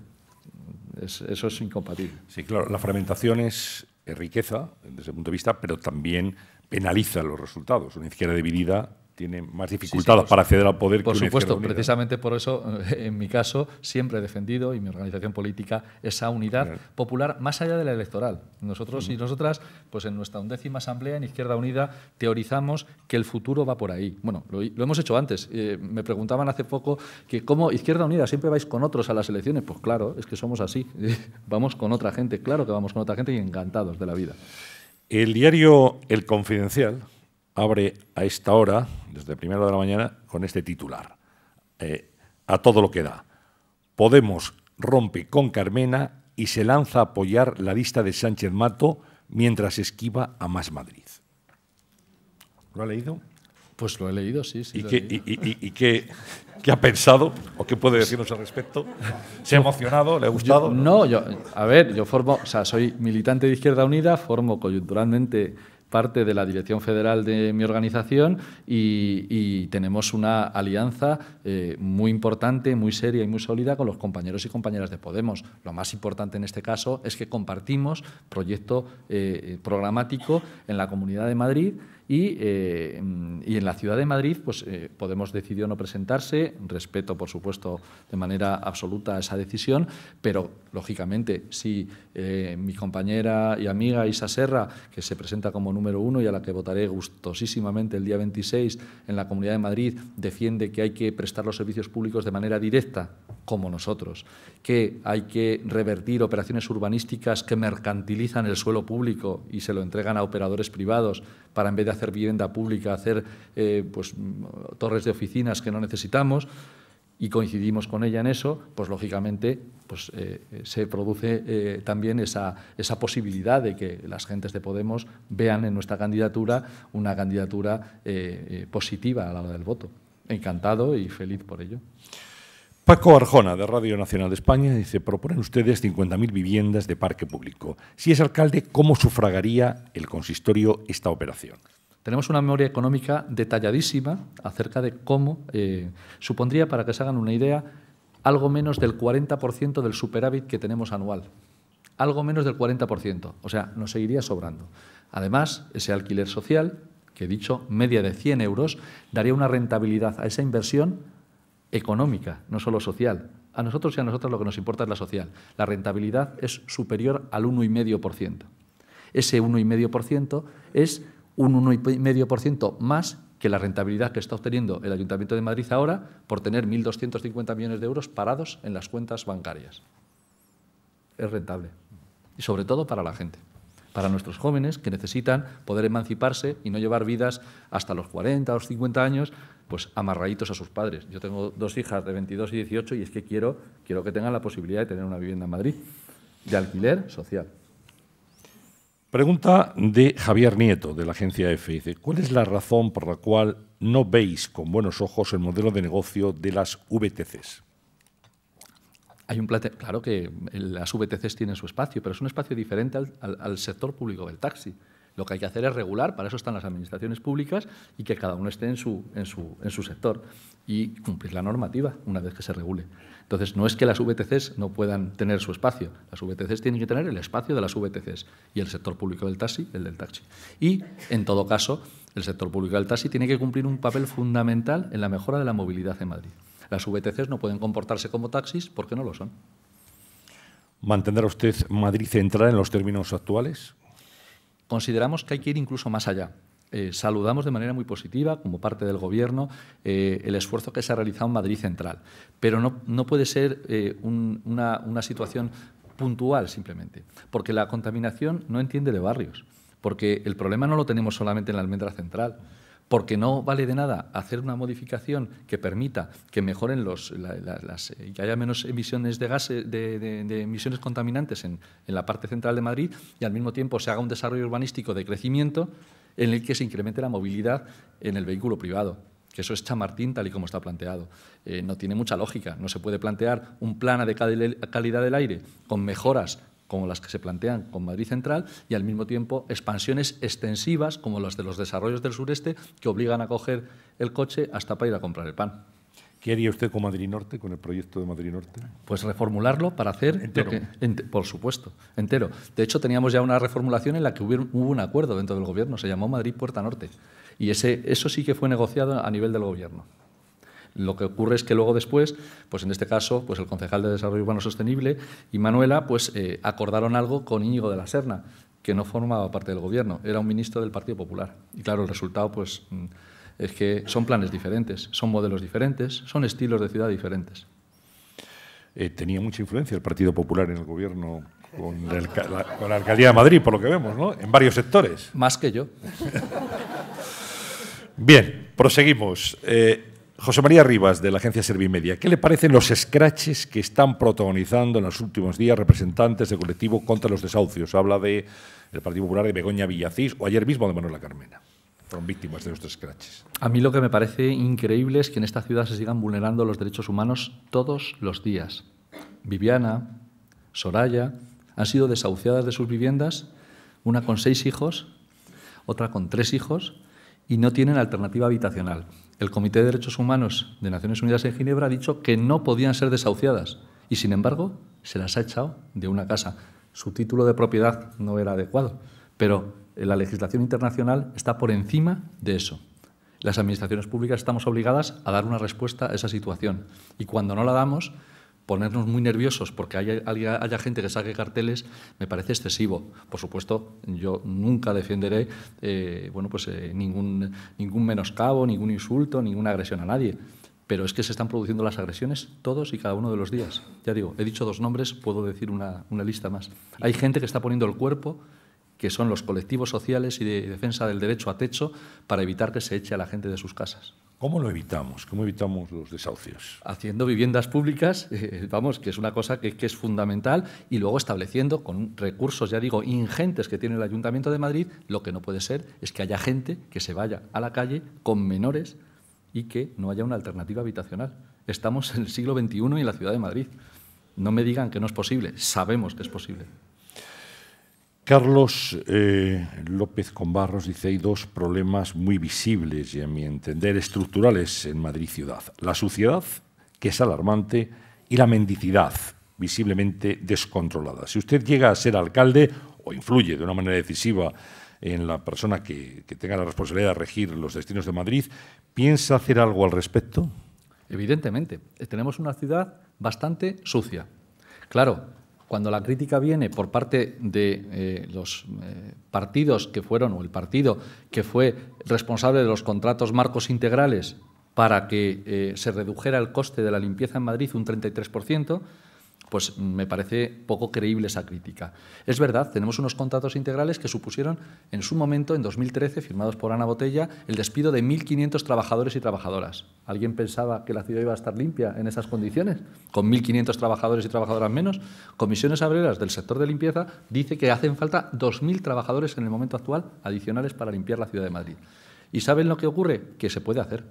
eso es incompatible. Sí, claro, la fragmentación es riqueza desde ese punto de vista, pero también penaliza los resultados. Una izquierda dividida tiene más dificultades para acceder al poder. Por que una supuesto, precisamente por eso, eh, en mi caso, siempre he defendido y mi organización política esa unidad popular más allá de la electoral. Nosotros y nosotras, pues en nuestra undécima asamblea en Izquierda Unida teorizamos que el futuro va por ahí. Bueno, lo, hemos hecho antes. Eh, me preguntaban hace poco que cómo Izquierda Unida siempre vais con otros a las elecciones. Pues claro, es que somos así. vamos con otra gente, claro que vamos con otra gente y encantados de la vida. El diario El Confidencial abre a esta hora, desde primera de la mañana, con este titular. Eh, a todo lo que da. Podemos rompe con Carmena y se lanza a apoyar la lista de Sánchez Mato mientras esquiva a Más Madrid. ¿Lo ha leído? Pues lo he leído, sí. sí ¿Y, qué, ha pensado o qué puede decirnos al respecto? ¿Se ha emocionado? ¿Le ha gustado? no, yo, a ver, yo formo, o sea, soy militante de Izquierda Unida, formo coyunturalmente parte de la dirección federal de mi organización y, tenemos una alianza eh, muy importante, muy seria y muy sólida con los compañeros y compañeras de Podemos. Lo más importante en este caso es que compartimos proyecto eh, programático en la Comunidad de Madrid eh, y, en la ciudad de Madrid, pues eh, Podemos decidió no presentarse, respeto, por supuesto, de manera absoluta a esa decisión, pero lógicamente, si eh, mi compañera y amiga Isa Serra, que se presenta como número uno y a la que votaré gustosísimamente el día 26 en la Comunidad de Madrid, defiende que hay que prestar los servicios públicos de manera directa, como nosotros, que hay que revertir operaciones urbanísticas que mercantilizan el suelo público y se lo entregan a operadores privados para en vez de hacer vivienda pública, hacer eh, pues, torres de oficinas que no necesitamos y coincidimos con ella en eso, pues lógicamente pues, eh, se produce eh, también esa, posibilidad de que las gentes de Podemos vean en nuestra candidatura una candidatura positiva a la hora del voto. Encantado y feliz por ello. Paco Arjona, de Radio Nacional de España, dice, proponen ustedes 50.000 viviendas de parque público. Si es alcalde, ¿cómo sufragaría el consistorio esta operación? Tenemos una memoria económica detalladísima acerca de cómo eh, supondría, para que se hagan una idea, algo menos del 40% del superávit que tenemos anual. Algo menos del 40%, o sea, nos seguiría sobrando. Además, ese alquiler social, que he dicho, media de 100 euros, daría una rentabilidad a esa inversión económica, no solo social. A nosotros y a nosotras lo que nos importa es la social. La rentabilidad es superior al 1,5%. Ese 1,5% es un 1,5% más que la rentabilidad que está obteniendo el Ayuntamiento de Madrid ahora por tener 1.250 millones de euros parados en las cuentas bancarias. Es rentable. Y sobre todo para la gente para nuestros jóvenes que necesitan poder emanciparse y no llevar vidas hasta los 40 o 50 años, pues amarraditos a sus padres. Yo tengo dos hijas de 22 y 18 y es que quiero, quiero que tengan la posibilidad de tener una vivienda en Madrid de alquiler social. Pregunta de Javier Nieto, de la agencia EFE. Dice, ¿cuál es la razón por la cual no veis con buenos ojos el modelo de negocio de las VTCs? Hay un claro que las VTCs tienen su espacio, pero es un espacio diferente al sector público del taxi. Lo que hay que hacer es regular, para eso están las administraciones públicas y que cada uno esté en su, sector y cumplir la normativa una vez que se regule. Entonces, no es que las VTCs no puedan tener su espacio, las VTCs tienen que tener el espacio de las VTCs y el sector público del taxi, el del taxi. Y, en todo caso, el sector público del taxi tiene que cumplir un papel fundamental en la mejora de la movilidad en Madrid. Las VTCs no pueden comportarse como taxis porque no lo son. ¿Mantendrá usted Madrid central en los términos actuales? Consideramos que hay que ir incluso más allá. Eh, saludamos de manera muy positiva, como parte del Gobierno, eh, el esfuerzo que se ha realizado en Madrid Central. Pero no, puede ser eh, una, una situación puntual simplemente, porque la contaminación no entiende de barrios, porque el problema no lo tenemos solamente en la almendra central porque no vale de nada hacer una modificación que permita que mejoren los, eh, que haya menos emisiones de gases, eh, de, emisiones contaminantes en, la parte central de Madrid y al mismo tiempo se haga un desarrollo urbanístico de crecimiento en el que se incremente la movilidad en el vehículo privado que eso es chamartín tal y como está planteado. Eh, no tiene mucha lógica. No se puede plantear un plan de calidad del aire con mejoras como las que se plantean con Madrid Central, y al mismo tiempo expansiones extensivas como las de los desarrollos del sureste que obligan a coger el coche hasta para ir a comprar el pan. ¿Qué haría usted con Madrid Norte, con el proyecto de Madrid Norte? Pues reformularlo para hacer... Entero. por supuesto, entero. De hecho, teníamos ya una reformulación en la que hubo, un acuerdo dentro del gobierno, se llamó Madrid Puerta Norte. Y ese, eso sí que fue negociado a nivel del gobierno. Lo que ocurre es que luego después, pues en este caso, pues el concejal de Desarrollo Urbano Sostenible y Manuela, pues eh, acordaron algo con Íñigo de la Serna, que no formaba parte del gobierno, era un ministro del Partido Popular. Y claro, el resultado, pues mm, es que son planes diferentes, son modelos diferentes, son estilos de ciudad diferentes. Eh, tenía mucha influencia el Partido Popular en el gobierno con, la, con, la, Alcaldía de Madrid, por lo que vemos, ¿no? En varios sectores. Más que yo. Bien, proseguimos. Eh, José María Rivas, de la agencia Servimedia, ¿qué le parecen los scratches que están protagonizando en los últimos días representantes del colectivo contra los desahucios? Habla del el Partido Popular de Begoña Villacís o ayer mismo de Manuela Carmena. Fueron víctimas de estos scratches. A mí lo que me parece increíble es que en esta ciudad se sigan vulnerando los derechos humanos todos los días. Viviana, Soraya, han sido desahuciadas de sus viviendas, una con seis hijos, otra con tres hijos, y no tienen alternativa habitacional el Comité de Derechos Humanos de Naciones Unidas en Ginebra ha dicho que no podían ser desahuciadas y, sin embargo, se las ha echado de una casa. Su título de propiedad no era adecuado, pero la legislación internacional está por encima de eso. Las administraciones públicas estamos obligadas a dar una respuesta a esa situación y cuando no la damos, ponernos muy nerviosos porque haya, gente que saque carteles me parece excesivo. Por supuesto, yo nunca defenderé eh, bueno, pues, eh, ningún, ningún menoscabo, ningún insulto, ninguna agresión a nadie. Pero es que se están produciendo las agresiones todos y cada uno de los días. Ya digo, he dicho dos nombres, puedo decir una, una lista más. Hay gente que está poniendo el cuerpo que son los colectivos sociales y de defensa del derecho a techo, para evitar que se eche a la gente de sus casas. ¿Cómo lo evitamos? ¿Cómo evitamos los desahucios? Haciendo viviendas públicas, eh, vamos, que es una cosa que, que, es fundamental, y luego estableciendo con recursos, ya digo, ingentes que tiene el Ayuntamiento de Madrid, lo que no puede ser es que haya gente que se vaya a la calle con menores y que no haya una alternativa habitacional. Estamos en el siglo XXI y en la ciudad de Madrid. No me digan que no es posible, sabemos que es posible. Carlos eh, López Combarros dice, hay dos problemas muy visibles y a mi entender estructurales en Madrid ciudad. La suciedad, que es alarmante, y la mendicidad, visiblemente descontrolada. Si usted llega a ser alcalde o influye de una manera decisiva en la persona que, que tenga la responsabilidad de regir los destinos de Madrid, ¿piensa hacer algo al respecto? Evidentemente, tenemos una ciudad bastante sucia. Claro, cuando la crítica viene por parte de eh, los eh, partidos que fueron, o el partido que fue responsable de los contratos marcos integrales para que eh, se redujera el coste de la limpieza en Madrid un 33%, pues me parece poco creíble esa crítica. Es verdad, tenemos unos contratos integrales que supusieron en su momento, en 2013, firmados por Ana Botella, el despido de 1.500 trabajadores y trabajadoras. ¿Alguien pensaba que la ciudad iba a estar limpia en esas condiciones? Con 1.500 trabajadores y trabajadoras menos. Comisiones Abreras del sector de limpieza dice que hacen falta 2.000 trabajadores en el momento actual adicionales para limpiar la ciudad de Madrid. ¿Y saben lo que ocurre? Que se puede hacer.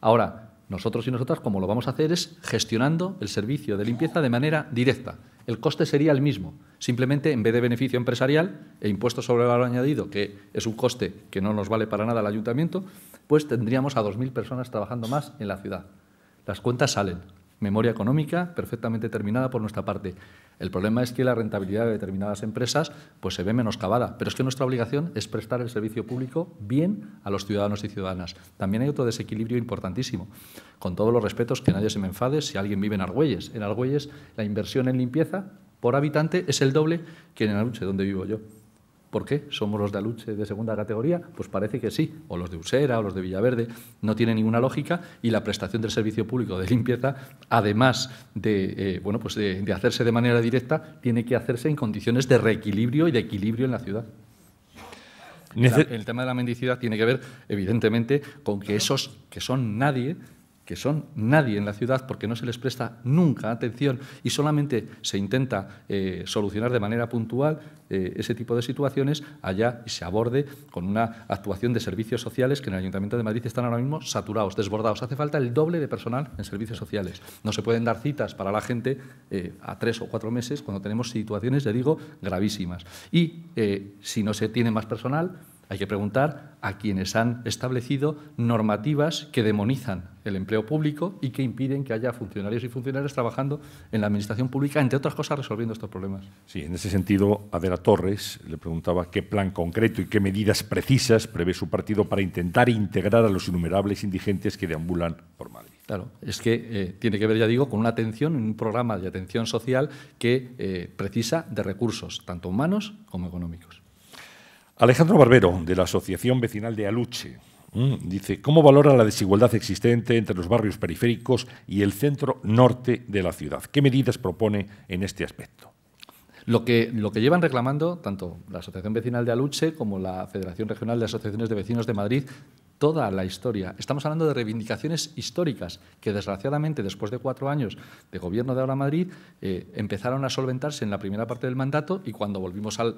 Ahora, nosotros y nosotras, como lo vamos a hacer, es gestionando el servicio de limpieza de manera directa. El coste sería el mismo. Simplemente, en vez de beneficio empresarial e impuesto sobre el valor añadido, que es un coste que no nos vale para nada el ayuntamiento, pues tendríamos a 2.000 personas trabajando más en la ciudad. Las cuentas salen, memoria económica perfectamente terminada por nuestra parte. El problema es que la rentabilidad de determinadas empresas pues, se ve menoscabada, pero es que nuestra obligación es prestar el servicio público bien a los ciudadanos y ciudadanas. También hay otro desequilibrio importantísimo. Con todos los respetos, que nadie se me enfade, si alguien vive en Argüelles, en Argüelles la inversión en limpieza por habitante es el doble que en Aluche, donde vivo yo. ¿Por qué? ¿Somos los de Aluche de segunda categoría? Pues parece que sí, o los de Usera, o los de Villaverde, no tiene ninguna lógica y la prestación del servicio público de limpieza, además de, eh, bueno, pues de, hacerse de manera directa, tiene que hacerse en condiciones de reequilibrio y de equilibrio en la ciudad. el tema de la mendicidad tiene que ver, evidentemente, con que esos que son nadie que son nadie en la ciudad porque no se les presta nunca atención y solamente se intenta eh, solucionar de manera puntual eh, ese tipo de situaciones allá y se aborde con una actuación de servicios sociales que en el Ayuntamiento de Madrid están ahora mismo saturados, desbordados. Hace falta el doble de personal en servicios sociales. No se pueden dar citas para la gente eh, a tres o cuatro meses cuando tenemos situaciones, ya digo, gravísimas. Y si no se tiene más personal, hay que preguntar a quienes han establecido normativas que demonizan el empleo público y que impiden que haya funcionarios y funcionarias trabajando en la administración pública, entre otras cosas resolviendo estos problemas. Sí, en ese sentido, Adela Torres le preguntaba qué plan concreto y qué medidas precisas prevé su partido para intentar integrar a los innumerables indigentes que deambulan por Madrid. Claro, es que eh, tiene que ver, ya digo, con una atención, un programa de atención social que eh, precisa de recursos, tanto humanos como económicos. Alejandro Barbero, de la Asociación Vecinal de Aluche, dice, ¿cómo valora la desigualdad existente entre los barrios periféricos y el centro norte de la ciudad? ¿Qué medidas propone en este aspecto? Lo que, lo que llevan reclamando tanto la Asociación Vecinal de Aluche como la Federación Regional de Asociaciones de Vecinos de Madrid toda la historia. Estamos hablando de reivindicaciones históricas que, desgraciadamente, después de cuatro años de gobierno de Ahora Madrid, eh, empezaron a solventarse en la primera parte del mandato y cuando volvimos al,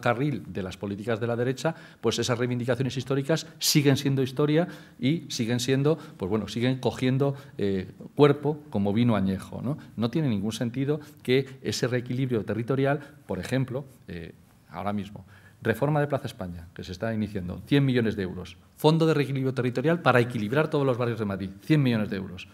carril de las políticas de la derecha, pues esas reivindicaciones históricas siguen siendo historia y siguen siendo, pues bueno, siguen cogiendo eh, cuerpo como vino añejo. ¿no? tiene ningún sentido que ese reequilibrio territorial, por ejemplo, eh, ahora mismo Reforma de Plaza España, que se está iniciando, 100 millones de euros. Fondo de reequilibrio territorial para equilibrar todos los barrios de Madrid, 100 millones de euros.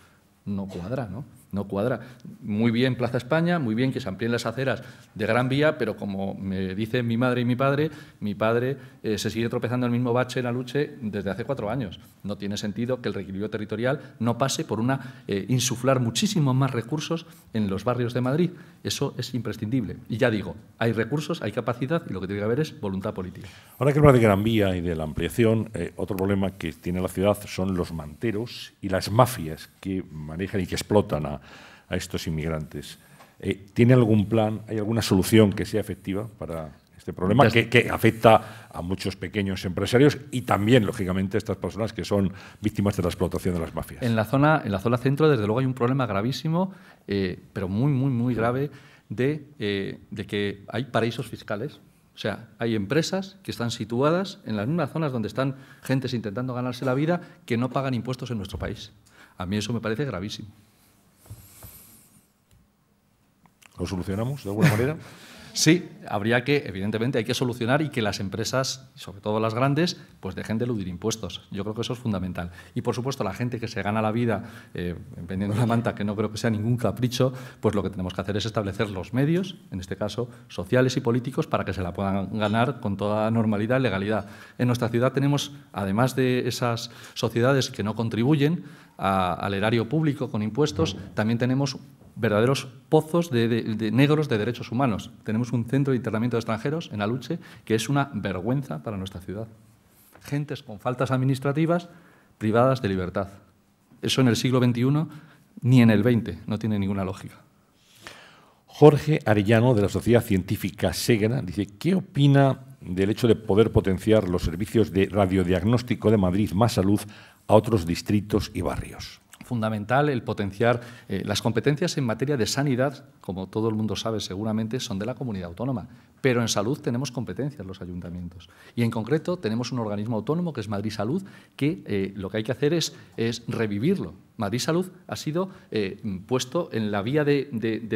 No cuadra, ¿no? No cuadra. Muy bien Plaza España, muy bien que se amplíen las aceras de Gran Vía, pero como me dicen mi madre y mi padre, mi padre eh, se sigue tropezando en el mismo bache en la lucha desde hace cuatro años. No tiene sentido que el reequilibrio territorial no pase por una eh, insuflar muchísimos más recursos en los barrios de Madrid. Eso es imprescindible. Y ya digo, hay recursos, hay capacidad y lo que tiene que haber es voluntad política. Ahora que habla de Gran Vía y de la ampliación, eh, otro problema que tiene la ciudad son los manteros y las mafias que manejan y que explotan a, a, estos inmigrantes. Eh, ¿Tiene algún plan, hay alguna solución que sea efectiva para este problema que, afecta a muchos pequeños empresarios y también, lógicamente, a estas personas que son víctimas de la explotación de las mafias? En la zona, en la zona centro, desde luego, hay un problema gravísimo, eh, pero muy, muy, muy grave, de, eh, de que hay paraísos fiscales. O sea, hay empresas que están situadas en las mismas zonas donde están gentes intentando ganarse la vida que no pagan impuestos en nuestro país. A mí eso me parece gravísimo. ¿Lo solucionamos de alguna manera? Sí, habría que, evidentemente, hay que solucionar y que las empresas, sobre todo las grandes, pues dejen de eludir impuestos. Yo creo que eso es fundamental. Y, por supuesto, la gente que se gana la vida eh, vendiendo una manta, que no creo que sea ningún capricho, pues lo que tenemos que hacer es establecer los medios, en este caso sociales y políticos, para que se la puedan ganar con toda normalidad y legalidad. En nuestra ciudad tenemos, además de esas sociedades que no contribuyen, al erario público con impuestos, también tenemos verdaderos pozos de, negros de derechos humanos. Tenemos un centro de internamiento de extranjeros en Aluche que es una vergüenza para nuestra ciudad. Gentes con faltas administrativas privadas de libertad. Eso en el siglo XXI ni en el XX no tiene ninguna lógica. Jorge Arellano, de la Sociedad Científica Segra, dice, ¿qué opina del hecho de poder potenciar los servicios de radiodiagnóstico de Madrid Más Salud a otros distritos y barrios? fundamental el potenciar eh, las competencias en materia de sanidad, como todo el mundo sabe seguramente, son de la comunidad autónoma, pero en salud tenemos competencias los ayuntamientos. Y en concreto tenemos un organismo autónomo que es Madrid Salud, que eh, lo que hay que hacer es, es revivirlo. Madrid Salud ha sido eh, puesto en la vía de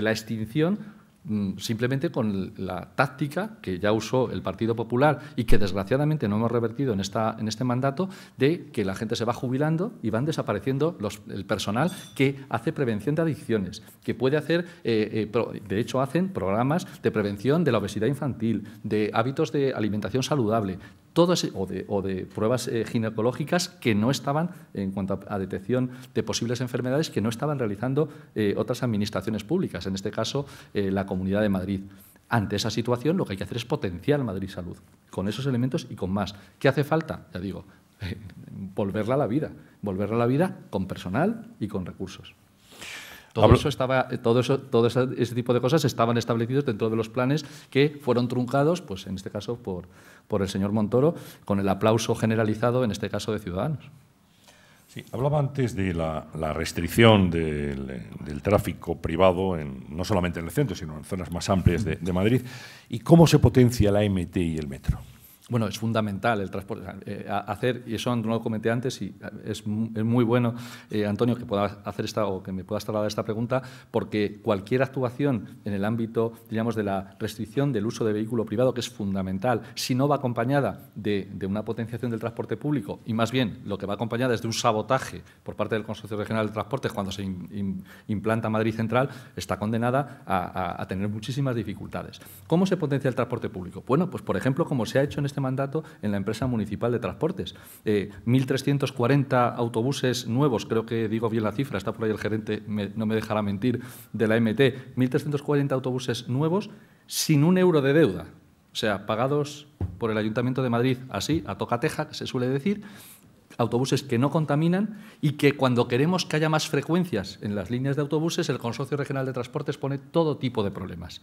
la extinción Mm, simplemente con la táctica que ya usó el Partido Popular y que desgraciadamente no hemos revertido en, esta, en este mandato, de que la gente se va jubilando y van desapareciendo los, el personal que hace prevención de adicciones, que puede hacer, eh, eh, de hecho hacen programas de prevención de la obesidad infantil, de hábitos de alimentación saludable, todas, o, de, pruebas eh, ginecológicas que no estaban, en cuanto a, detección de posibles enfermedades, que no estaban realizando eh, otras administraciones públicas, en este caso eh, la Comunidad de Madrid. Ante esa situación, lo que hay que hacer es potenciar Madrid Salud, con esos elementos y con más. ¿Qué hace falta? Ya digo, volverla a la vida, volverla a la vida con personal y con recursos. Todo eso estaba, eh, todo eso, todo ese, tipo de cosas estaban establecidos dentro de los planes que fueron truncados, pues en este caso por, por el señor Montoro, con el aplauso generalizado, en este caso de Ciudadanos. Sí, hablaba antes de la, restricción del, tráfico privado, en, no solamente en el centro, sino en zonas más amplias de, de Madrid, y cómo se potencia la MT y el metro bueno, es fundamental el transporte. Eh, hacer, y eso no lo comenté antes, y es, muy bueno, eh, Antonio, que pueda hacer esta o que me puedas trasladar esta pregunta, porque cualquier actuación en el ámbito, digamos, de la restricción del uso de vehículo privado, que es fundamental, si no va acompañada de, una potenciación del transporte público, y más bien lo que va acompañada es de un sabotaje por parte del Consorcio Regional de Transporte cuando se implanta Madrid Central, está condenada a, tener muchísimas dificultades. ¿Cómo se potencia el transporte público? Bueno, pues por ejemplo, como se ha hecho en este este mandato en la empresa municipal de transportes. 1.340 eh, autobuses nuevos, creo que digo bien la cifra, está por ahí el gerente, no me dejará mentir, de la MT. 1.340 autobuses nuevos sin un euro de deuda. O sea, pagados por el Ayuntamiento de Madrid así, a tocateja, que se suele decir, autobuses que no contaminan y que cuando queremos que haya más frecuencias en las líneas de autobuses, el Consorcio Regional de Transportes pone todo tipo de problemas.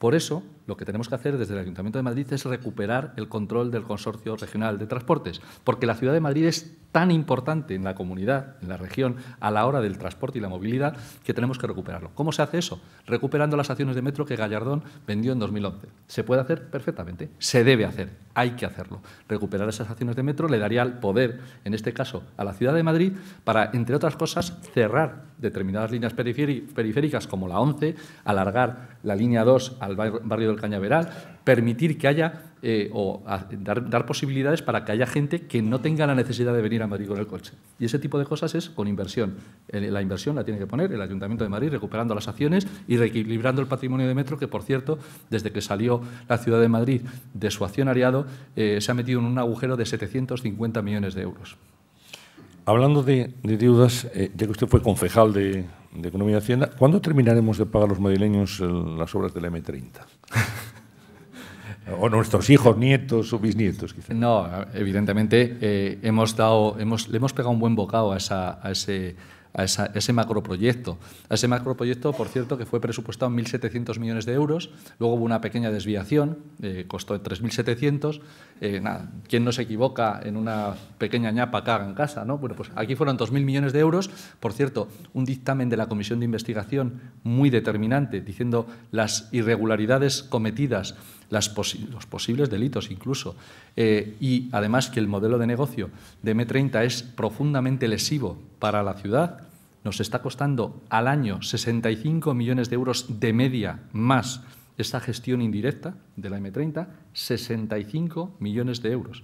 Por eso, lo que tenemos que hacer desde el Ayuntamiento de Madrid es recuperar el control del Consorcio Regional de Transportes, porque la ciudad de Madrid es tan importante en la comunidad, en la región, a la hora del transporte y la movilidad, que tenemos que recuperarlo. ¿Cómo se hace eso? Recuperando las acciones de metro que Gallardón vendió en 2011. Se puede hacer perfectamente, se debe hacer, hay que hacerlo. Recuperar esas acciones de metro le daría el poder, en este caso, a la ciudad de Madrid para, entre otras cosas, cerrar determinadas líneas periféricas como la 11, alargar la línea 2 a el barrio del Cañaveral, permitir que haya eh, o dar, dar, posibilidades para que haya gente que no tenga la necesidad de venir a Madrid con el coche. Y ese tipo de cosas es con inversión. la inversión la tiene que poner el Ayuntamiento de Madrid recuperando las acciones y reequilibrando el patrimonio de Metro, que por cierto, desde que salió la Ciudad de Madrid de su accionariado, eh, se ha metido en un agujero de 750 millones de euros. Hablando de, deudas, eh, ya que usted fue concejal de, de Economía y Hacienda. ¿Cuándo terminaremos de pagar los madrileños las obras de la M30? o nuestros hijos, nietos o bisnietos, quizás. No, evidentemente eh, hemos dado, le hemos pegado un buen bocado a ese a, ese macroproyecto. A ese macroproyecto, por cierto, que fue presupuestado en 1.700 millones de euros, luego hubo una pequeña desviación, eh, costó 3.700. Eh, ¿Quién no se equivoca en una pequeña ñapa caga en casa? ¿no? Bueno, pues aquí fueron 2.000 millones de euros. Por cierto, un dictamen de la Comisión de Investigación muy determinante, diciendo las irregularidades cometidas los posibles delitos incluso. Eh, y además que el modelo de negocio de M30 es profundamente lesivo para la ciudad, nos está costando al año 65 millones de euros de media más esta gestión indirecta de la M30, 65 millones de euros.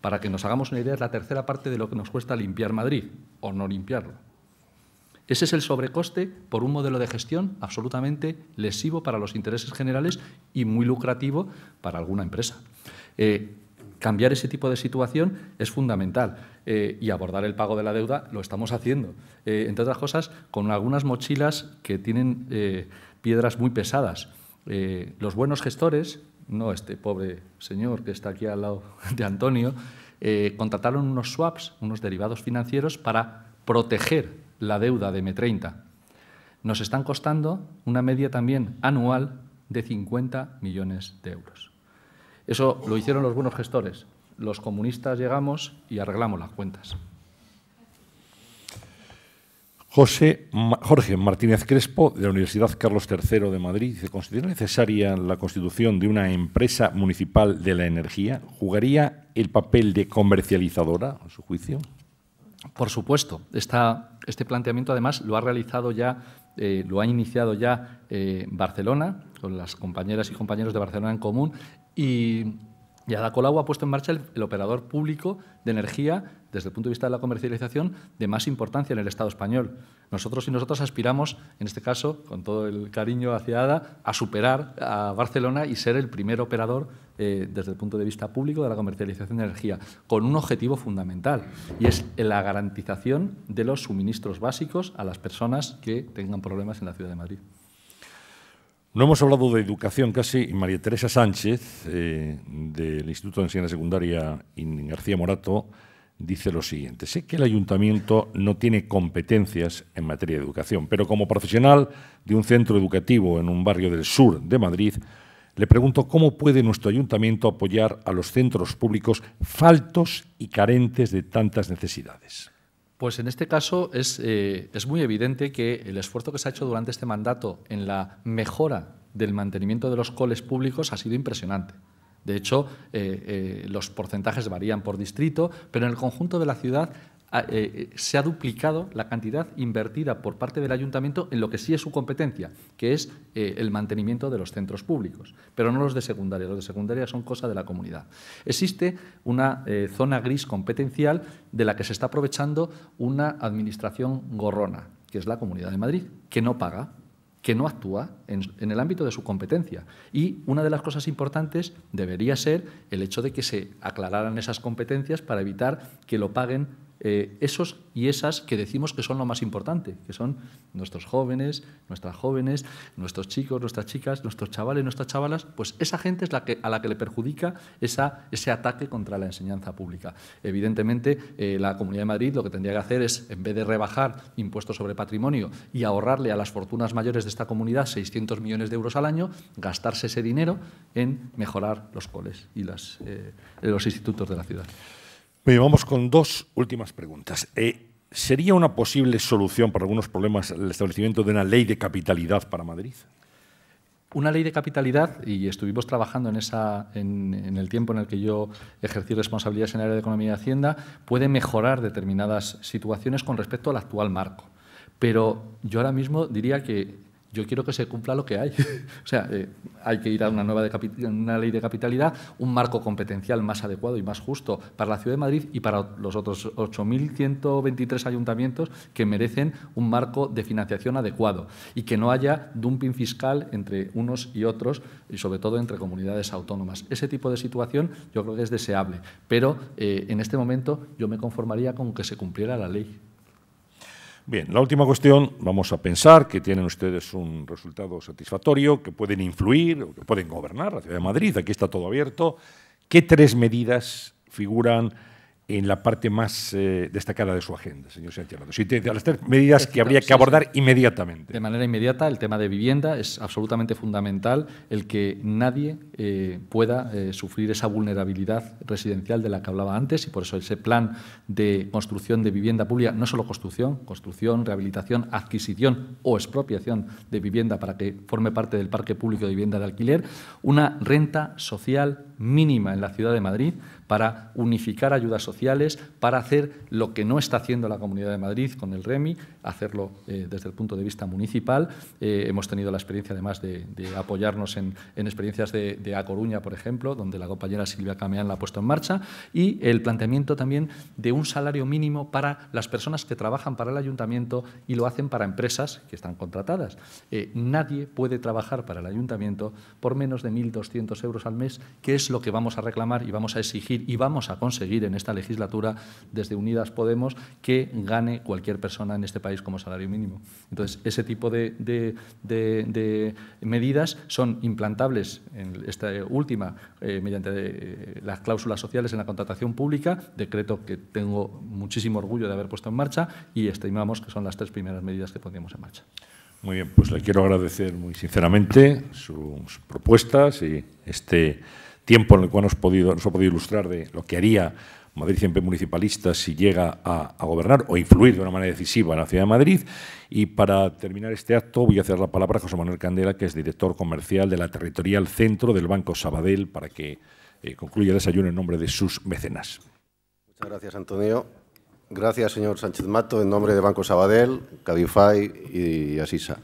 Para que nos hagamos una idea, es la tercera parte de lo que nos cuesta limpiar Madrid o no limpiarlo. Ese es el sobrecoste por un modelo de gestión absolutamente lesivo para los intereses generales y muy lucrativo para alguna empresa. Eh, cambiar ese tipo de situación es fundamental eh, y abordar el pago de la deuda lo estamos haciendo. Eh, entre otras cosas, con algunas mochilas que tienen piedras muy pesadas. los buenos gestores, no este pobre señor que está aquí al lado de Antonio, contrataron unos swaps, unos derivados financieros para proteger la deuda de M30. Nos están costando una media también anual de 50 millones de euros. Eso lo hicieron los buenos gestores. Los comunistas llegamos y arreglamos las cuentas. José, Jorge Martínez Crespo, de la Universidad Carlos III de Madrid, dice, ¿considera necesaria la constitución de una empresa municipal de la energía? ¿Jugaría el papel de comercializadora, a su juicio? Por supuesto, está este planteamiento, además, lo ha realizado ya, eh, lo ha iniciado ya eh, Barcelona, con las compañeras y compañeros de Barcelona en común, y y Adacolau ha puesto en marcha el, operador público de energía, desde el punto de vista de la comercialización, de más importancia en el Estado español. Nosotros y nosotros aspiramos, en este caso, con todo el cariño hacia ADA, a superar a Barcelona y ser el primer operador eh, desde el punto de vista público de la comercialización de energía, con un objetivo fundamental, y es la garantización de los suministros básicos a las personas que tengan problemas en la ciudad de Madrid. No hemos hablado de educación casi. y María Teresa Sánchez, eh, del Instituto de Enseñanza Secundaria y García Morato, dice lo siguiente. Sé que el ayuntamiento no tiene competencias en materia de educación, pero como profesional de un centro educativo en un barrio del sur de Madrid, le pregunto cómo puede nuestro ayuntamiento apoyar a los centros públicos faltos y carentes de tantas necesidades. Pues en este caso eh, es, muy evidente que el esfuerzo que se ha hecho durante este mandato en la mejora del mantenimiento de los coles públicos ha sido impresionante. De hecho, eh, eh, los porcentajes varían por distrito, pero en el conjunto de la ciudad eh, eh, se ha duplicado la cantidad invertida por parte del ayuntamiento en lo que sí es su competencia, que es eh, el mantenimiento de los centros públicos, pero no los de secundaria. Los de secundaria son cosa de la comunidad. Existe una zona gris competencial de la que se está aprovechando una administración gorrona, que es la Comunidad de Madrid, que no paga que no actúa en, el ámbito de su competencia. Y una de las cosas importantes debería ser el hecho de que se aclararan esas competencias para evitar que lo paguen eh, esos y esas que decimos que son lo más importante, que son nuestros jóvenes, nuestras jóvenes, nuestros chicos, nuestras chicas, nuestros chavales, nuestras chavalas, pues esa gente es la que, a la que le perjudica ese ataque contra la enseñanza pública. Evidentemente, eh, la Comunidad de Madrid lo que tendría que hacer es, en vez de rebajar impuestos sobre patrimonio y ahorrarle a las fortunas mayores de esta comunidad 600 millones de euros al año, gastarse ese dinero en mejorar los coles y eh, los institutos de la ciudad vamos con dos últimas preguntas. Eh, ¿Sería una posible solución para algunos problemas el establecimiento de una ley de capitalidad para Madrid? Una ley de capitalidad, y estuvimos trabajando en, esa, en, el tiempo en el que yo ejercí responsabilidades en el área de economía y hacienda, puede mejorar determinadas situaciones con respecto al actual marco. Pero yo ahora mismo diría que yo quiero que se cumpla lo que hay. o sea, eh, hay que ir a una nueva ley de capitalidad, un marco competencial más adecuado y más justo para la Ciudad de Madrid y para los otros 8.123 ayuntamientos que merecen un marco de financiación adecuado y que no haya dumping fiscal entre unos y otros y sobre todo entre comunidades autónomas. Ese tipo de situación yo creo que es deseable, pero eh, en este momento yo me conformaría con que se cumpliera la ley. Bien, la última cuestión, vamos a pensar que tienen ustedes un resultado satisfactorio, que pueden influir o que pueden gobernar la Ciudad de Madrid, aquí está todo abierto. ¿Qué tres medidas figuran? en la parte más eh, destacada de su agenda, señor Santiago, las tres medidas que habría que abordar inmediatamente. De manera inmediata, el tema de vivienda es absolutamente fundamental, el que nadie eh, pueda eh, sufrir esa vulnerabilidad residencial de la que hablaba antes, y por eso ese plan de construcción de vivienda pública, no solo construcción, construcción, rehabilitación, adquisición o expropiación de vivienda para que forme parte del parque público de vivienda de alquiler, una renta social mínima en la ciudad de Madrid para unificar ayudas sociales, para hacer lo que no está haciendo la Comunidad de Madrid con el REMI, hacerlo eh, desde el punto de vista municipal. Eh, hemos tenido la experiencia, además, de, apoyarnos en, experiencias de, A Coruña, por ejemplo, donde la compañera Silvia Cameán la ha puesto en marcha, y el planteamiento también de un salario mínimo para las personas que trabajan para el ayuntamiento y lo hacen para empresas que están contratadas. Eh, nadie puede trabajar para el ayuntamiento por menos de 1.200 euros al mes, que es lo que vamos a reclamar y vamos a exigir y vamos a conseguir en esta legislatura desde Unidas Podemos que gane cualquier persona en este país como salario mínimo. Entonces, ese tipo de, medidas son implantables en esta última eh, mediante eh, las cláusulas sociales en la contratación pública, decreto que tengo muchísimo orgullo de haber puesto en marcha y estimamos que son las tres primeras medidas que pondríamos en marcha. Muy bien, pues le quiero agradecer muy sinceramente sus propuestas y este tiempo en el cual nos, podido, nos ha podido ilustrar de lo que haría Madrid siempre municipalista si llega a, gobernar o influir de una manera decisiva en la ciudad de Madrid. Y para terminar este acto voy a hacer la palabra a José Manuel Candela, que es director comercial de la Territorial Centro del Banco Sabadell, para que eh, concluya el desayuno en nombre de sus mecenas. Muchas gracias, Antonio. Gracias, señor Sánchez Mato, en nombre de Banco Sabadell, Cabify y Asisa.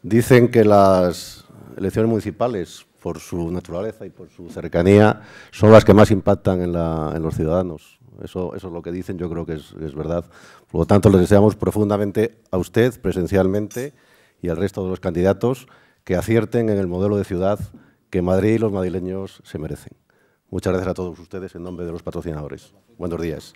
Dicen que las elecciones municipales por su naturaleza y por su cercanía, son las que más impactan en, los ciudadanos. Eso, eso, es lo que dicen, yo creo que es, es verdad. Por lo tanto, les deseamos profundamente a usted, presencialmente, y al resto de los candidatos, que acierten en el modelo de ciudad que Madrid y los madrileños se merecen. Muchas gracias a todos ustedes en nombre de los patrocinadores. Buenos días.